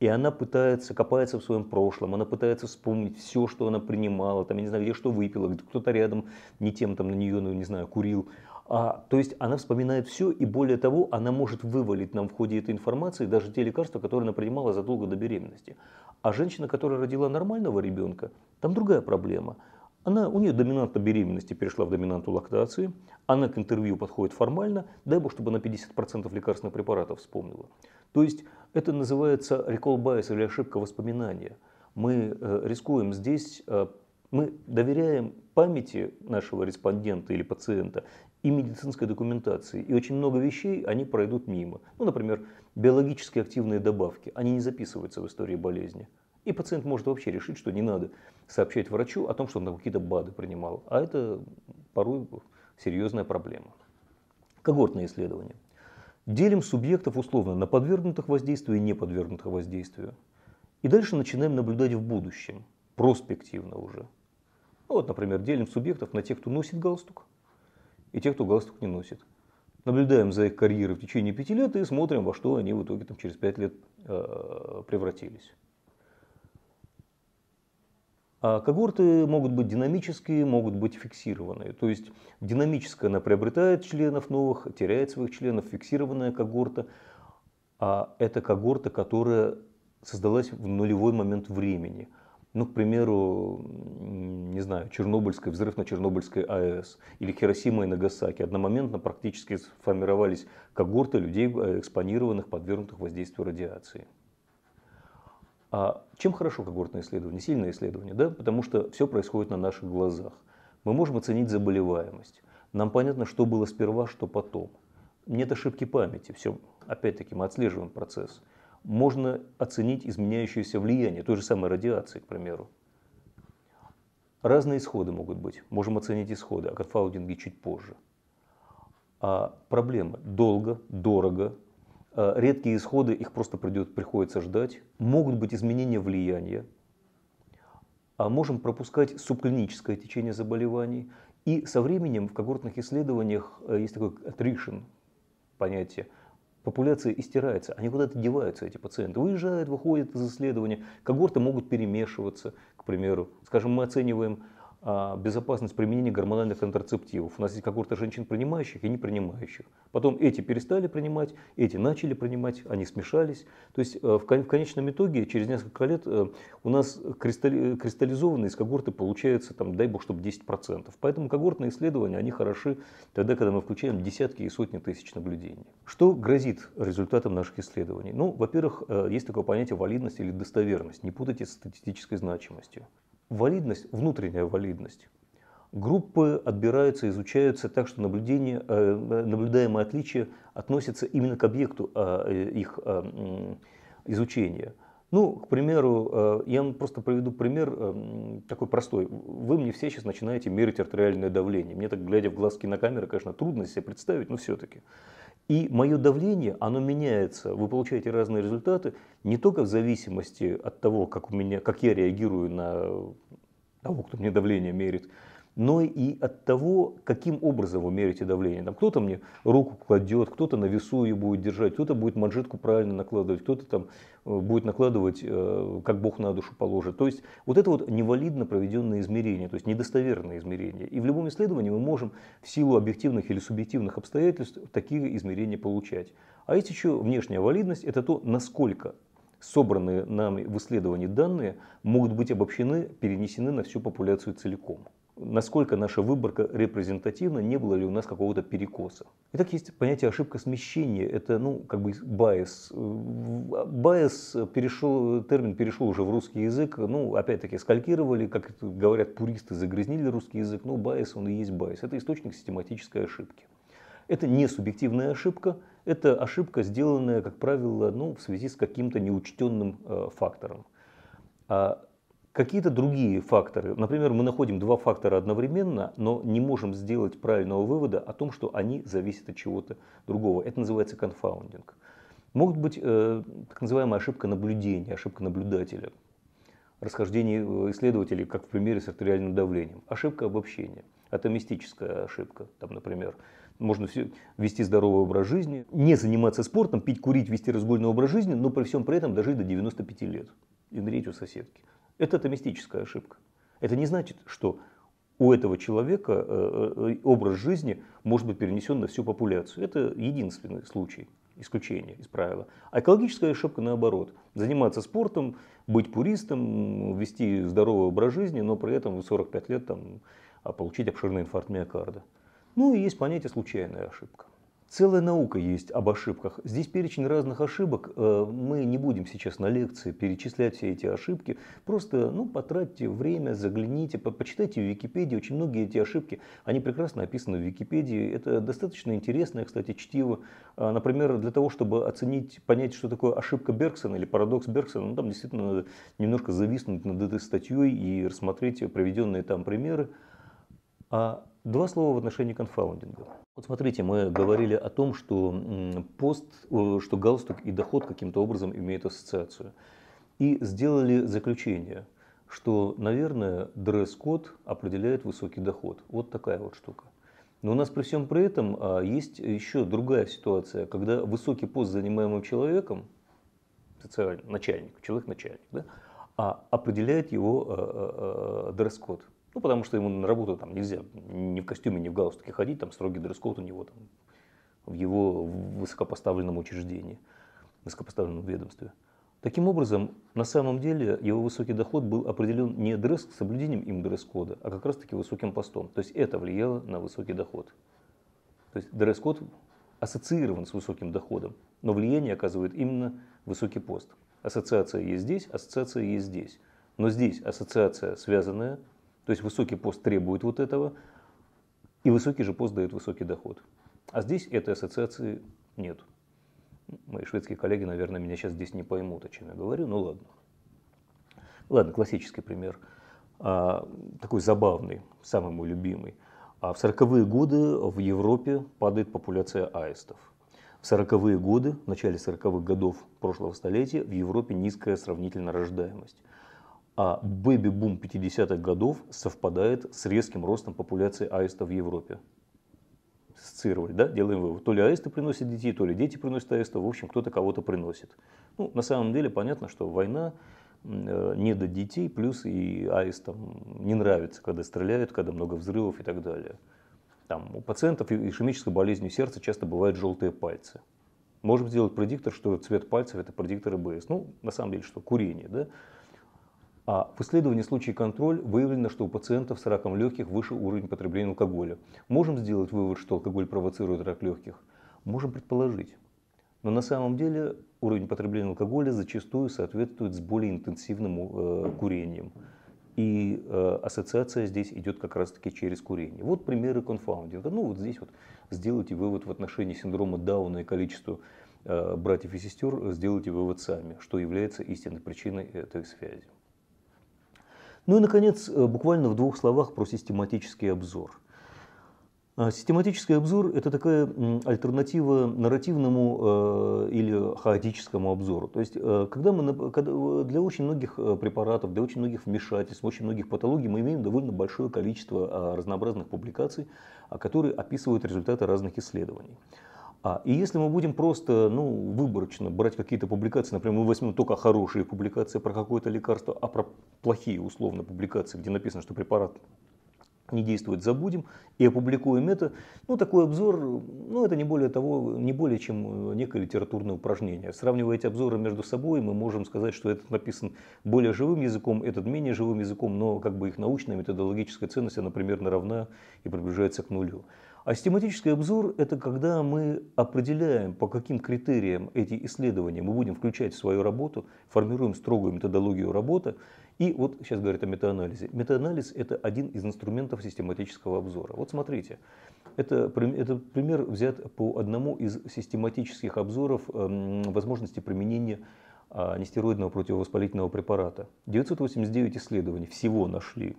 И она пытается, копается в своем прошлом, она пытается вспомнить все, что она принимала, там, я не знаю, где что выпила, кто-то рядом не тем там на нее, ну, не знаю, курил. А, то есть она вспоминает все, и более того, она может вывалить нам в ходе этой информации даже те лекарства, которые она принимала задолго до беременности. А женщина, которая родила нормального ребенка, там другая проблема. Она, у нее доминанта беременности перешла в доминанту лактации, она к интервью подходит формально, дай бог, чтобы она 50% лекарственных препаратов вспомнила. То есть это называется recall bias или ошибка воспоминания. Мы э, рискуем здесь э, мы доверяем памяти нашего респондента или пациента и медицинской документации. И очень много вещей они пройдут мимо. Ну, например, биологически активные добавки. Они не записываются в истории болезни. И пациент может вообще решить, что не надо сообщать врачу о том, что он какие-то БАДы принимал. А это порой серьезная проблема. Когортное исследование. Делим субъектов условно на подвергнутых воздействию и неподвергнутых воздействию. И дальше начинаем наблюдать в будущем, проспективно уже. Ну, вот, например, делим субъектов на тех, кто носит галстук, и тех, кто галстук не носит. Наблюдаем за их карьерой в течение пяти лет и смотрим, во что они в итоге там, через пять лет э, превратились. А когорты могут быть динамические, могут быть фиксированные. То есть динамическая она приобретает членов новых, теряет своих членов, фиксированная когорта. А это когорта, которая создалась в нулевой момент времени – ну, к примеру, не знаю, Чернобыльский, взрыв на Чернобыльской АЭС или Хиросима и Нагасаки, одномоментно практически сформировались когорты людей, э, экспонированных, подвергнутых воздействию радиации. А чем хорошо когортное исследование, сильное исследование? Да? Потому что все происходит на наших глазах. Мы можем оценить заболеваемость. Нам понятно, что было сперва, что потом. Нет ошибки памяти. Все, опять-таки, мы отслеживаем процесс можно оценить изменяющееся влияние той же самой радиации, к примеру. Разные исходы могут быть. Можем оценить исходы, о конфаудинге чуть позже. А проблема долго, дорого, а редкие исходы, их просто придет, приходится ждать. Могут быть изменения влияния. А можем пропускать субклиническое течение заболеваний. И со временем в когортных исследованиях э, есть такое attrition понятие – популяция истирается, они куда-то деваются, эти пациенты. Выезжают, выходят из исследования, когорты могут перемешиваться, к примеру. Скажем, мы оцениваем а, безопасность применения гормональных контрацептивов. У нас есть когорта женщин, принимающих и не принимающих. Потом эти перестали принимать, эти начали принимать, они смешались. То есть э, в конечном итоге, через несколько лет, э, у нас кристаллизованные из когорты получается, там, дай бог, чтобы 10%. Поэтому когортные исследования, они хороши тогда, когда мы включаем десятки и сотни тысяч наблюдений. Что грозит результатам наших исследований? Ну, во-первых, э, есть такое понятие валидность или достоверность. Не путайте с статистической значимостью валидность, внутренняя валидность. Группы отбираются, изучаются так, что наблюдение, э, наблюдаемые отличия относятся именно к объекту а, э, их а, изучения. Ну, к примеру, э, я вам просто приведу пример такой простой. Вы мне все сейчас начинаете мерить артериальное давление. Мне так, глядя в глаз кинокамеры, конечно, трудно себе представить, но все-таки. И мое давление, оно меняется. Вы получаете разные результаты не только в зависимости от того, как, у меня, как я реагирую на того, кто мне давление мерит, но и от того, каким образом вы меряете давление. Там кто-то мне руку кладет, кто-то на весу ее будет держать, кто-то будет манжетку правильно накладывать, кто-то там э, будет накладывать, э, как Бог на душу положит. То есть вот это вот невалидно проведенное измерение, то есть недостоверное измерение. И в любом исследовании мы можем в силу объективных или субъективных обстоятельств такие измерения получать. А есть еще внешняя валидность, это то, насколько собранные нами в исследовании данные могут быть обобщены, перенесены на всю популяцию целиком насколько наша выборка репрезентативна, не было ли у нас какого-то перекоса. Итак, есть понятие ошибка смещения, это, ну, как бы байс. Байс перешел, термин перешел уже в русский язык, ну, опять-таки, скалькировали, как говорят пуристы, загрязнили русский язык, ну байс, он и есть байс. Это источник систематической ошибки. Это не субъективная ошибка, это ошибка, сделанная, как правило, ну, в связи с каким-то неучтенным э, фактором. А Какие-то другие факторы, например, мы находим два фактора одновременно, но не можем сделать правильного вывода о том, что они зависят от чего-то другого. Это называется конфаундинг. Могут быть э, так называемая ошибка наблюдения, ошибка наблюдателя, расхождение э, исследователей, как в примере с артериальным давлением, ошибка обобщения, атомистическая ошибка, там, например, можно все, вести здоровый образ жизни, не заниматься спортом, пить, курить, вести разгульный образ жизни, но при всем при этом дожить до 95 лет и нреть у соседки. Это это мистическая ошибка. Это не значит, что у этого человека э, э, э, образ жизни может быть перенесен на всю популяцию. Это единственный случай, исключение из правила. А экологическая ошибка наоборот. Заниматься спортом, быть пуристом, вести здоровый образ жизни, но при этом в 45 лет там, а получить обширный инфаркт миокарда. Ну и есть понятие случайная ошибка. Целая наука есть об ошибках. Здесь перечень разных ошибок. Э, мы не будем сейчас на лекции перечислять все эти ошибки. Просто ну, потратьте время, загляните, по почитайте в Википедии. Очень многие эти ошибки, они прекрасно описаны в Википедии. Это достаточно интересное, кстати, чтиво. А, например, для того, чтобы оценить, понять, что такое ошибка Бергсона или парадокс Бергсона, ну, там действительно надо немножко зависнуть над этой статьей и рассмотреть проведенные там примеры. А два слова в отношении конфаундинга. Вот смотрите, мы говорили о том, что пост, что галстук и доход каким-то образом имеют ассоциацию. И сделали заключение, что, наверное, дресс-код определяет высокий доход. Вот такая вот штука. Но у нас при всем при этом а, есть еще другая ситуация, когда высокий пост занимаемым человеком, социальный начальник, человек-начальник, да, а, определяет его а, дресс-код. Ну, потому что ему на работу там нельзя ни в костюме, ни в галстуке ходить, там строгий дресс-код у него там, в его высокопоставленном учреждении, высокопоставленном ведомстве. Таким образом, на самом деле его высокий доход был определен не дресс соблюдением им дресс-кода, а как раз-таки высоким постом. То есть это влияло на высокий доход. То есть дресс-код ассоциирован с высоким доходом, но влияние оказывает именно высокий пост. Ассоциация есть здесь, ассоциация есть здесь. Но здесь ассоциация связанная то есть высокий пост требует вот этого, и высокий же пост дает высокий доход. А здесь этой ассоциации нет. Мои шведские коллеги, наверное, меня сейчас здесь не поймут, о чем я говорю, ну ладно. Ладно, классический пример, а, такой забавный, самый мой любимый. А в 40-е годы в Европе падает популяция аистов. В 40-е годы, в начале 40-х годов прошлого столетия в Европе низкая сравнительно рождаемость а бэби-бум 50-х годов совпадает с резким ростом популяции аиста в Европе. Сцировали, да, делаем вывод. То ли аисты приносят детей, то ли дети приносят аиста, в общем, кто-то кого-то приносит. Ну, на самом деле понятно, что война э, не до детей, плюс и аистам не нравится, когда стреляют, когда много взрывов и так далее. Там, у пациентов ишемической болезнью сердца часто бывают желтые пальцы. Можем сделать предиктор, что цвет пальцев – это предиктор ИБС. Ну, на самом деле, что курение, да? А в исследовании случаи контроль выявлено, что у пациентов с раком легких выше уровень потребления алкоголя. Можем сделать вывод, что алкоголь провоцирует рак легких? Можем предположить. Но на самом деле уровень потребления алкоголя зачастую соответствует с более интенсивным э, курением. И э, ассоциация здесь идет как раз-таки через курение. Вот примеры конфаундинга. Ну вот здесь вот сделайте вывод в отношении синдрома Дауна и количества э, братьев и сестер, э, сделайте вывод сами, что является истинной причиной этой связи. Ну и, наконец, э, буквально в двух словах про систематический обзор. Э, систематический обзор – это такая альтернатива нарративному э, или хаотическому обзору. То есть, когда мы, для очень многих препаратов, для очень многих вмешательств, очень многих патологий мы имеем довольно большое количество а, разнообразных публикаций, а, которые описывают результаты разных исследований. А, и если мы будем просто ну, выборочно брать какие-то публикации, например, мы возьмем только хорошие публикации про какое-то лекарство, а про плохие условно публикации, где написано, что препарат не действует, забудем, и опубликуем это. Ну, такой обзор, ну, это не более того, не более чем э, некое литературное упражнение. Сравнивая эти обзоры между собой, мы можем сказать, что этот написан более живым языком, этот менее живым языком, но как бы их научная методологическая ценность, она примерно равна и приближается к нулю. А систематический обзор – это когда мы определяем, по каким критериям эти исследования мы будем включать в свою работу, формируем строгую методологию работы. И вот сейчас говорят о метаанализе. Метаанализ – это один из инструментов систематического обзора. Вот смотрите, это, это пример взят по одному из систематических обзоров эм, возможности применения а, нестероидного противовоспалительного препарата. 989 исследований всего нашли,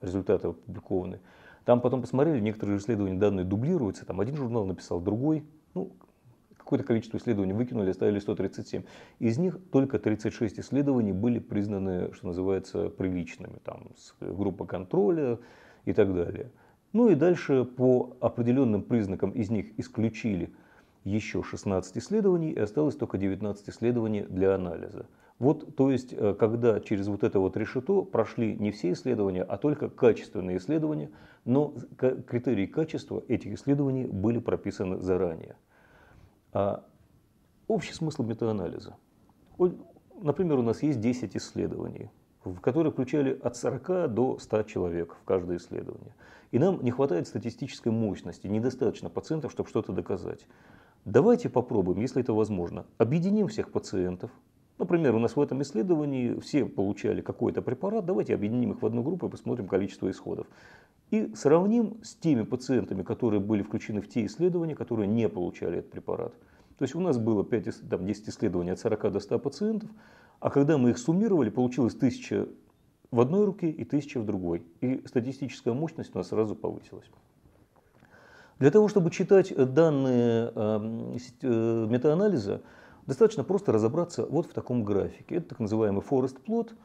результаты опубликованы. Там потом посмотрели, некоторые исследования данные дублируются, там один журнал написал другой, ну, какое-то количество исследований выкинули, оставили 137. Из них только 36 исследований были признаны, что называется, приличными, там, группа контроля и так далее. Ну и дальше по определенным признакам из них исключили еще 16 исследований, и осталось только 19 исследований для анализа. Вот, то есть, э, когда через вот это вот решето прошли не все исследования, а только качественные исследования – но критерии качества этих исследований были прописаны заранее. А общий смысл метаанализа. Например, у нас есть 10 исследований, в которые включали от 40 до 100 человек в каждое исследование. И нам не хватает статистической мощности, недостаточно пациентов, чтобы что-то доказать. Давайте попробуем, если это возможно, объединим всех пациентов. Например, у нас в этом исследовании все получали какой-то препарат, давайте объединим их в одну группу и посмотрим количество исходов и сравним с теми пациентами, которые были включены в те исследования, которые не получали этот препарат. То есть у нас было 5, там, 10 исследований от 40 до 100 пациентов, а когда мы их суммировали, получилось 1000 в одной руке и 1000 в другой. И статистическая мощность у нас сразу повысилась. Для того, чтобы читать данные эм, э, метаанализа, достаточно просто разобраться вот в таком графике. Это так называемый forest plot –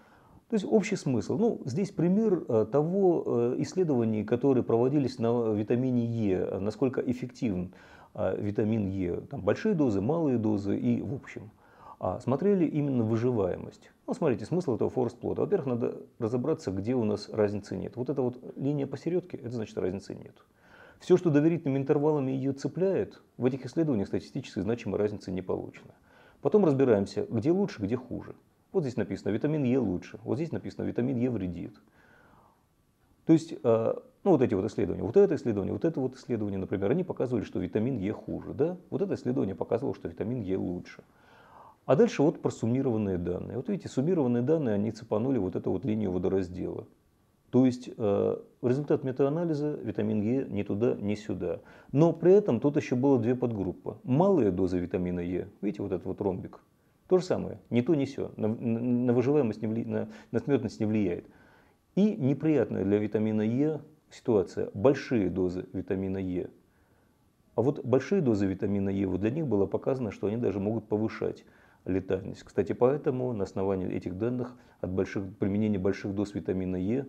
то есть общий смысл. Ну, здесь пример э, того э, исследований, которые проводились на витамине Е, э, насколько эффективен витамин Е. Там большие дозы, малые дозы и в общем. А смотрели именно выживаемость. Ну, смотрите, смысл этого форс-плота. Во-первых, надо разобраться, где у нас разницы нет. Вот эта вот линия посередке, это значит разницы нет. Все, что доверительными интервалами ее цепляет, в этих исследованиях статистически значимой разницы не получено. Потом разбираемся, где лучше, где хуже. Вот здесь написано, витамин Е лучше, вот здесь написано, витамин Е вредит. То есть, э, ну вот эти вот исследования, вот это исследование, вот это вот исследование, например, они показывали, что витамин Е хуже, да? Вот это исследование показывало, что витамин Е лучше. А дальше вот просуммированные данные. Вот видите, суммированные данные, они цепанули вот эту вот линию водораздела. То есть э, результат метаанализа витамин Е ни туда, ни сюда. Но при этом тут еще было две подгруппы. Малые дозы витамина Е, видите, вот этот вот ромбик, то же самое, не то, не все. На, на выживаемость, не вли... на, на смертность не влияет. И неприятная для витамина Е ситуация. Большие дозы витамина Е. А вот большие дозы витамина Е, вот для них было показано, что они даже могут повышать летальность. Кстати, поэтому на основании этих данных от больших, применения больших доз витамина Е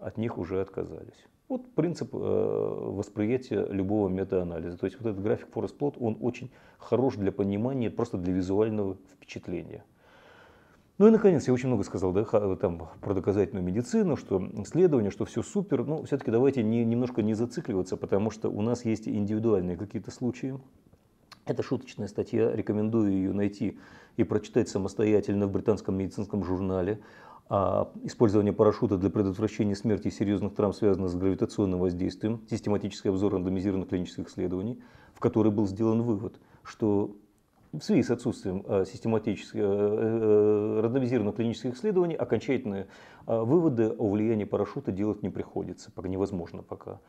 от них уже отказались. Вот принцип э, восприятия любого метаанализа. То есть вот этот график Forest Plot, он очень хорош для понимания, просто для визуального впечатления. Ну и, наконец, я очень много сказал да, там, про доказательную медицину, что исследования, что все супер. Но ну, все-таки давайте не, немножко не зацикливаться, потому что у нас есть индивидуальные какие-то случаи. Это шуточная статья, рекомендую ее найти и прочитать самостоятельно в британском медицинском журнале а использование парашюта для предотвращения смерти и серьезных травм связано с гравитационным воздействием, систематический обзор рандомизированных клинических исследований, в который был сделан вывод, что в связи с отсутствием а, систематических э, э, рандомизированных клинических исследований окончательные а, выводы о влиянии парашюта делать не приходится, пока невозможно пока.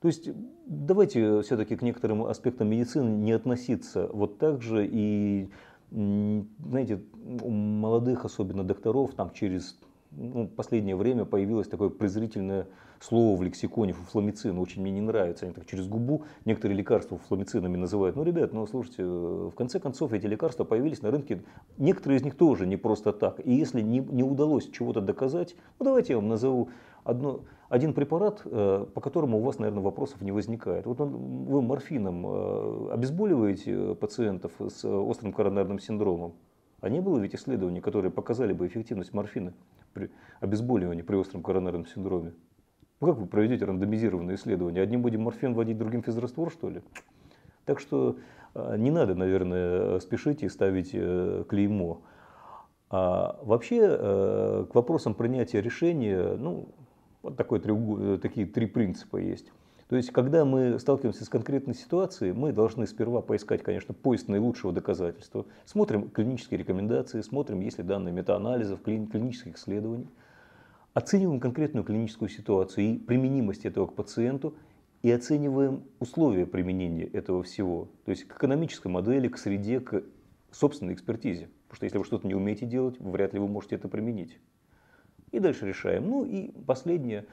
То есть давайте все-таки к некоторым аспектам медицины не относиться вот так же и знаете, у молодых, особенно докторов, там через ну, в последнее время появилось такое презрительное слово в лексиконе фуфламицин. Очень мне не нравится. Они так через губу некоторые лекарства фуфламицинами называют. Ну, ребят, ну, слушайте, э, в конце концов эти лекарства появились на рынке. Некоторые из них тоже не просто так. И если не, не удалось чего-то доказать, ну, давайте я вам назову одно, один препарат, э, по которому у вас, наверное, вопросов не возникает. Вот он, вы морфином э, обезболиваете пациентов с острым коронарным синдромом. А не было ведь исследований, которые показали бы эффективность морфина? при обезболивании при остром коронарном синдроме? Ну как вы проведете рандомизированное исследование? Одним будем морфин вводить, другим физраствор, что ли? Так что а, не надо, наверное, спешить и ставить э, клеймо. А вообще э, к вопросам принятия решения, ну, вот такой, э, такие три принципа есть. То есть, когда мы сталкиваемся с конкретной ситуацией, мы должны сперва поискать, конечно, поиск наилучшего доказательства, смотрим клинические рекомендации, смотрим, есть ли данные метаанализов, клинических исследований, оцениваем конкретную клиническую ситуацию и применимость этого к пациенту, и оцениваем условия применения этого всего, то есть к экономической модели, к среде, к собственной экспертизе. Потому что если вы что-то не умеете делать, вряд ли вы можете это применить. И дальше решаем. Ну и последнее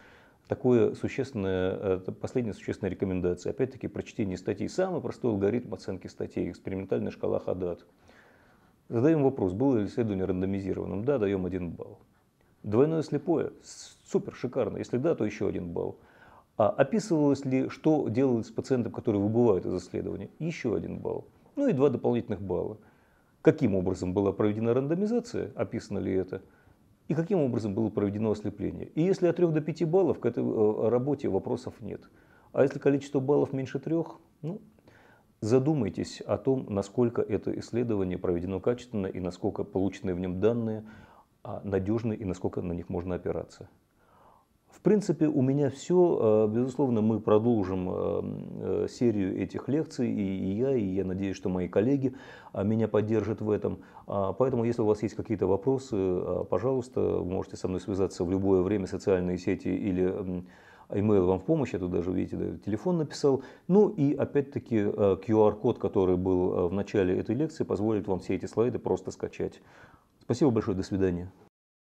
такое существенное, э, последняя существенная рекомендация. Опять-таки, прочтение статей. Самый простой алгоритм оценки статей. Экспериментальная шкала Хадат. Задаем вопрос, было ли исследование рандомизированным? Да, даем один балл. Двойное слепое? Супер, шикарно. Если да, то еще один балл. А описывалось ли, что делалось с пациентом, который выбывает из исследования? Еще один балл. Ну и два дополнительных балла. Каким образом была проведена рандомизация? Описано ли это? и каким образом было проведено ослепление. И если от 3 до 5 баллов к этой э, работе вопросов нет. А если количество баллов меньше трех, ну, задумайтесь о том, насколько это исследование проведено качественно и насколько полученные в нем данные а, надежны и насколько на них можно опираться. В принципе, у меня все. Э, безусловно, мы продолжим э, э, серию этих лекций, и я, и я надеюсь, что мои коллеги а, меня поддержат в этом. А, поэтому, если у вас есть какие-то вопросы, а, пожалуйста, вы можете со мной связаться в любое время, социальные сети или имейл вам в помощь, я тут даже, видите, телефон написал. Ну и опять-таки QR-код, который был в начале этой лекции, позволит вам все эти слайды просто скачать. Спасибо большое, до свидания.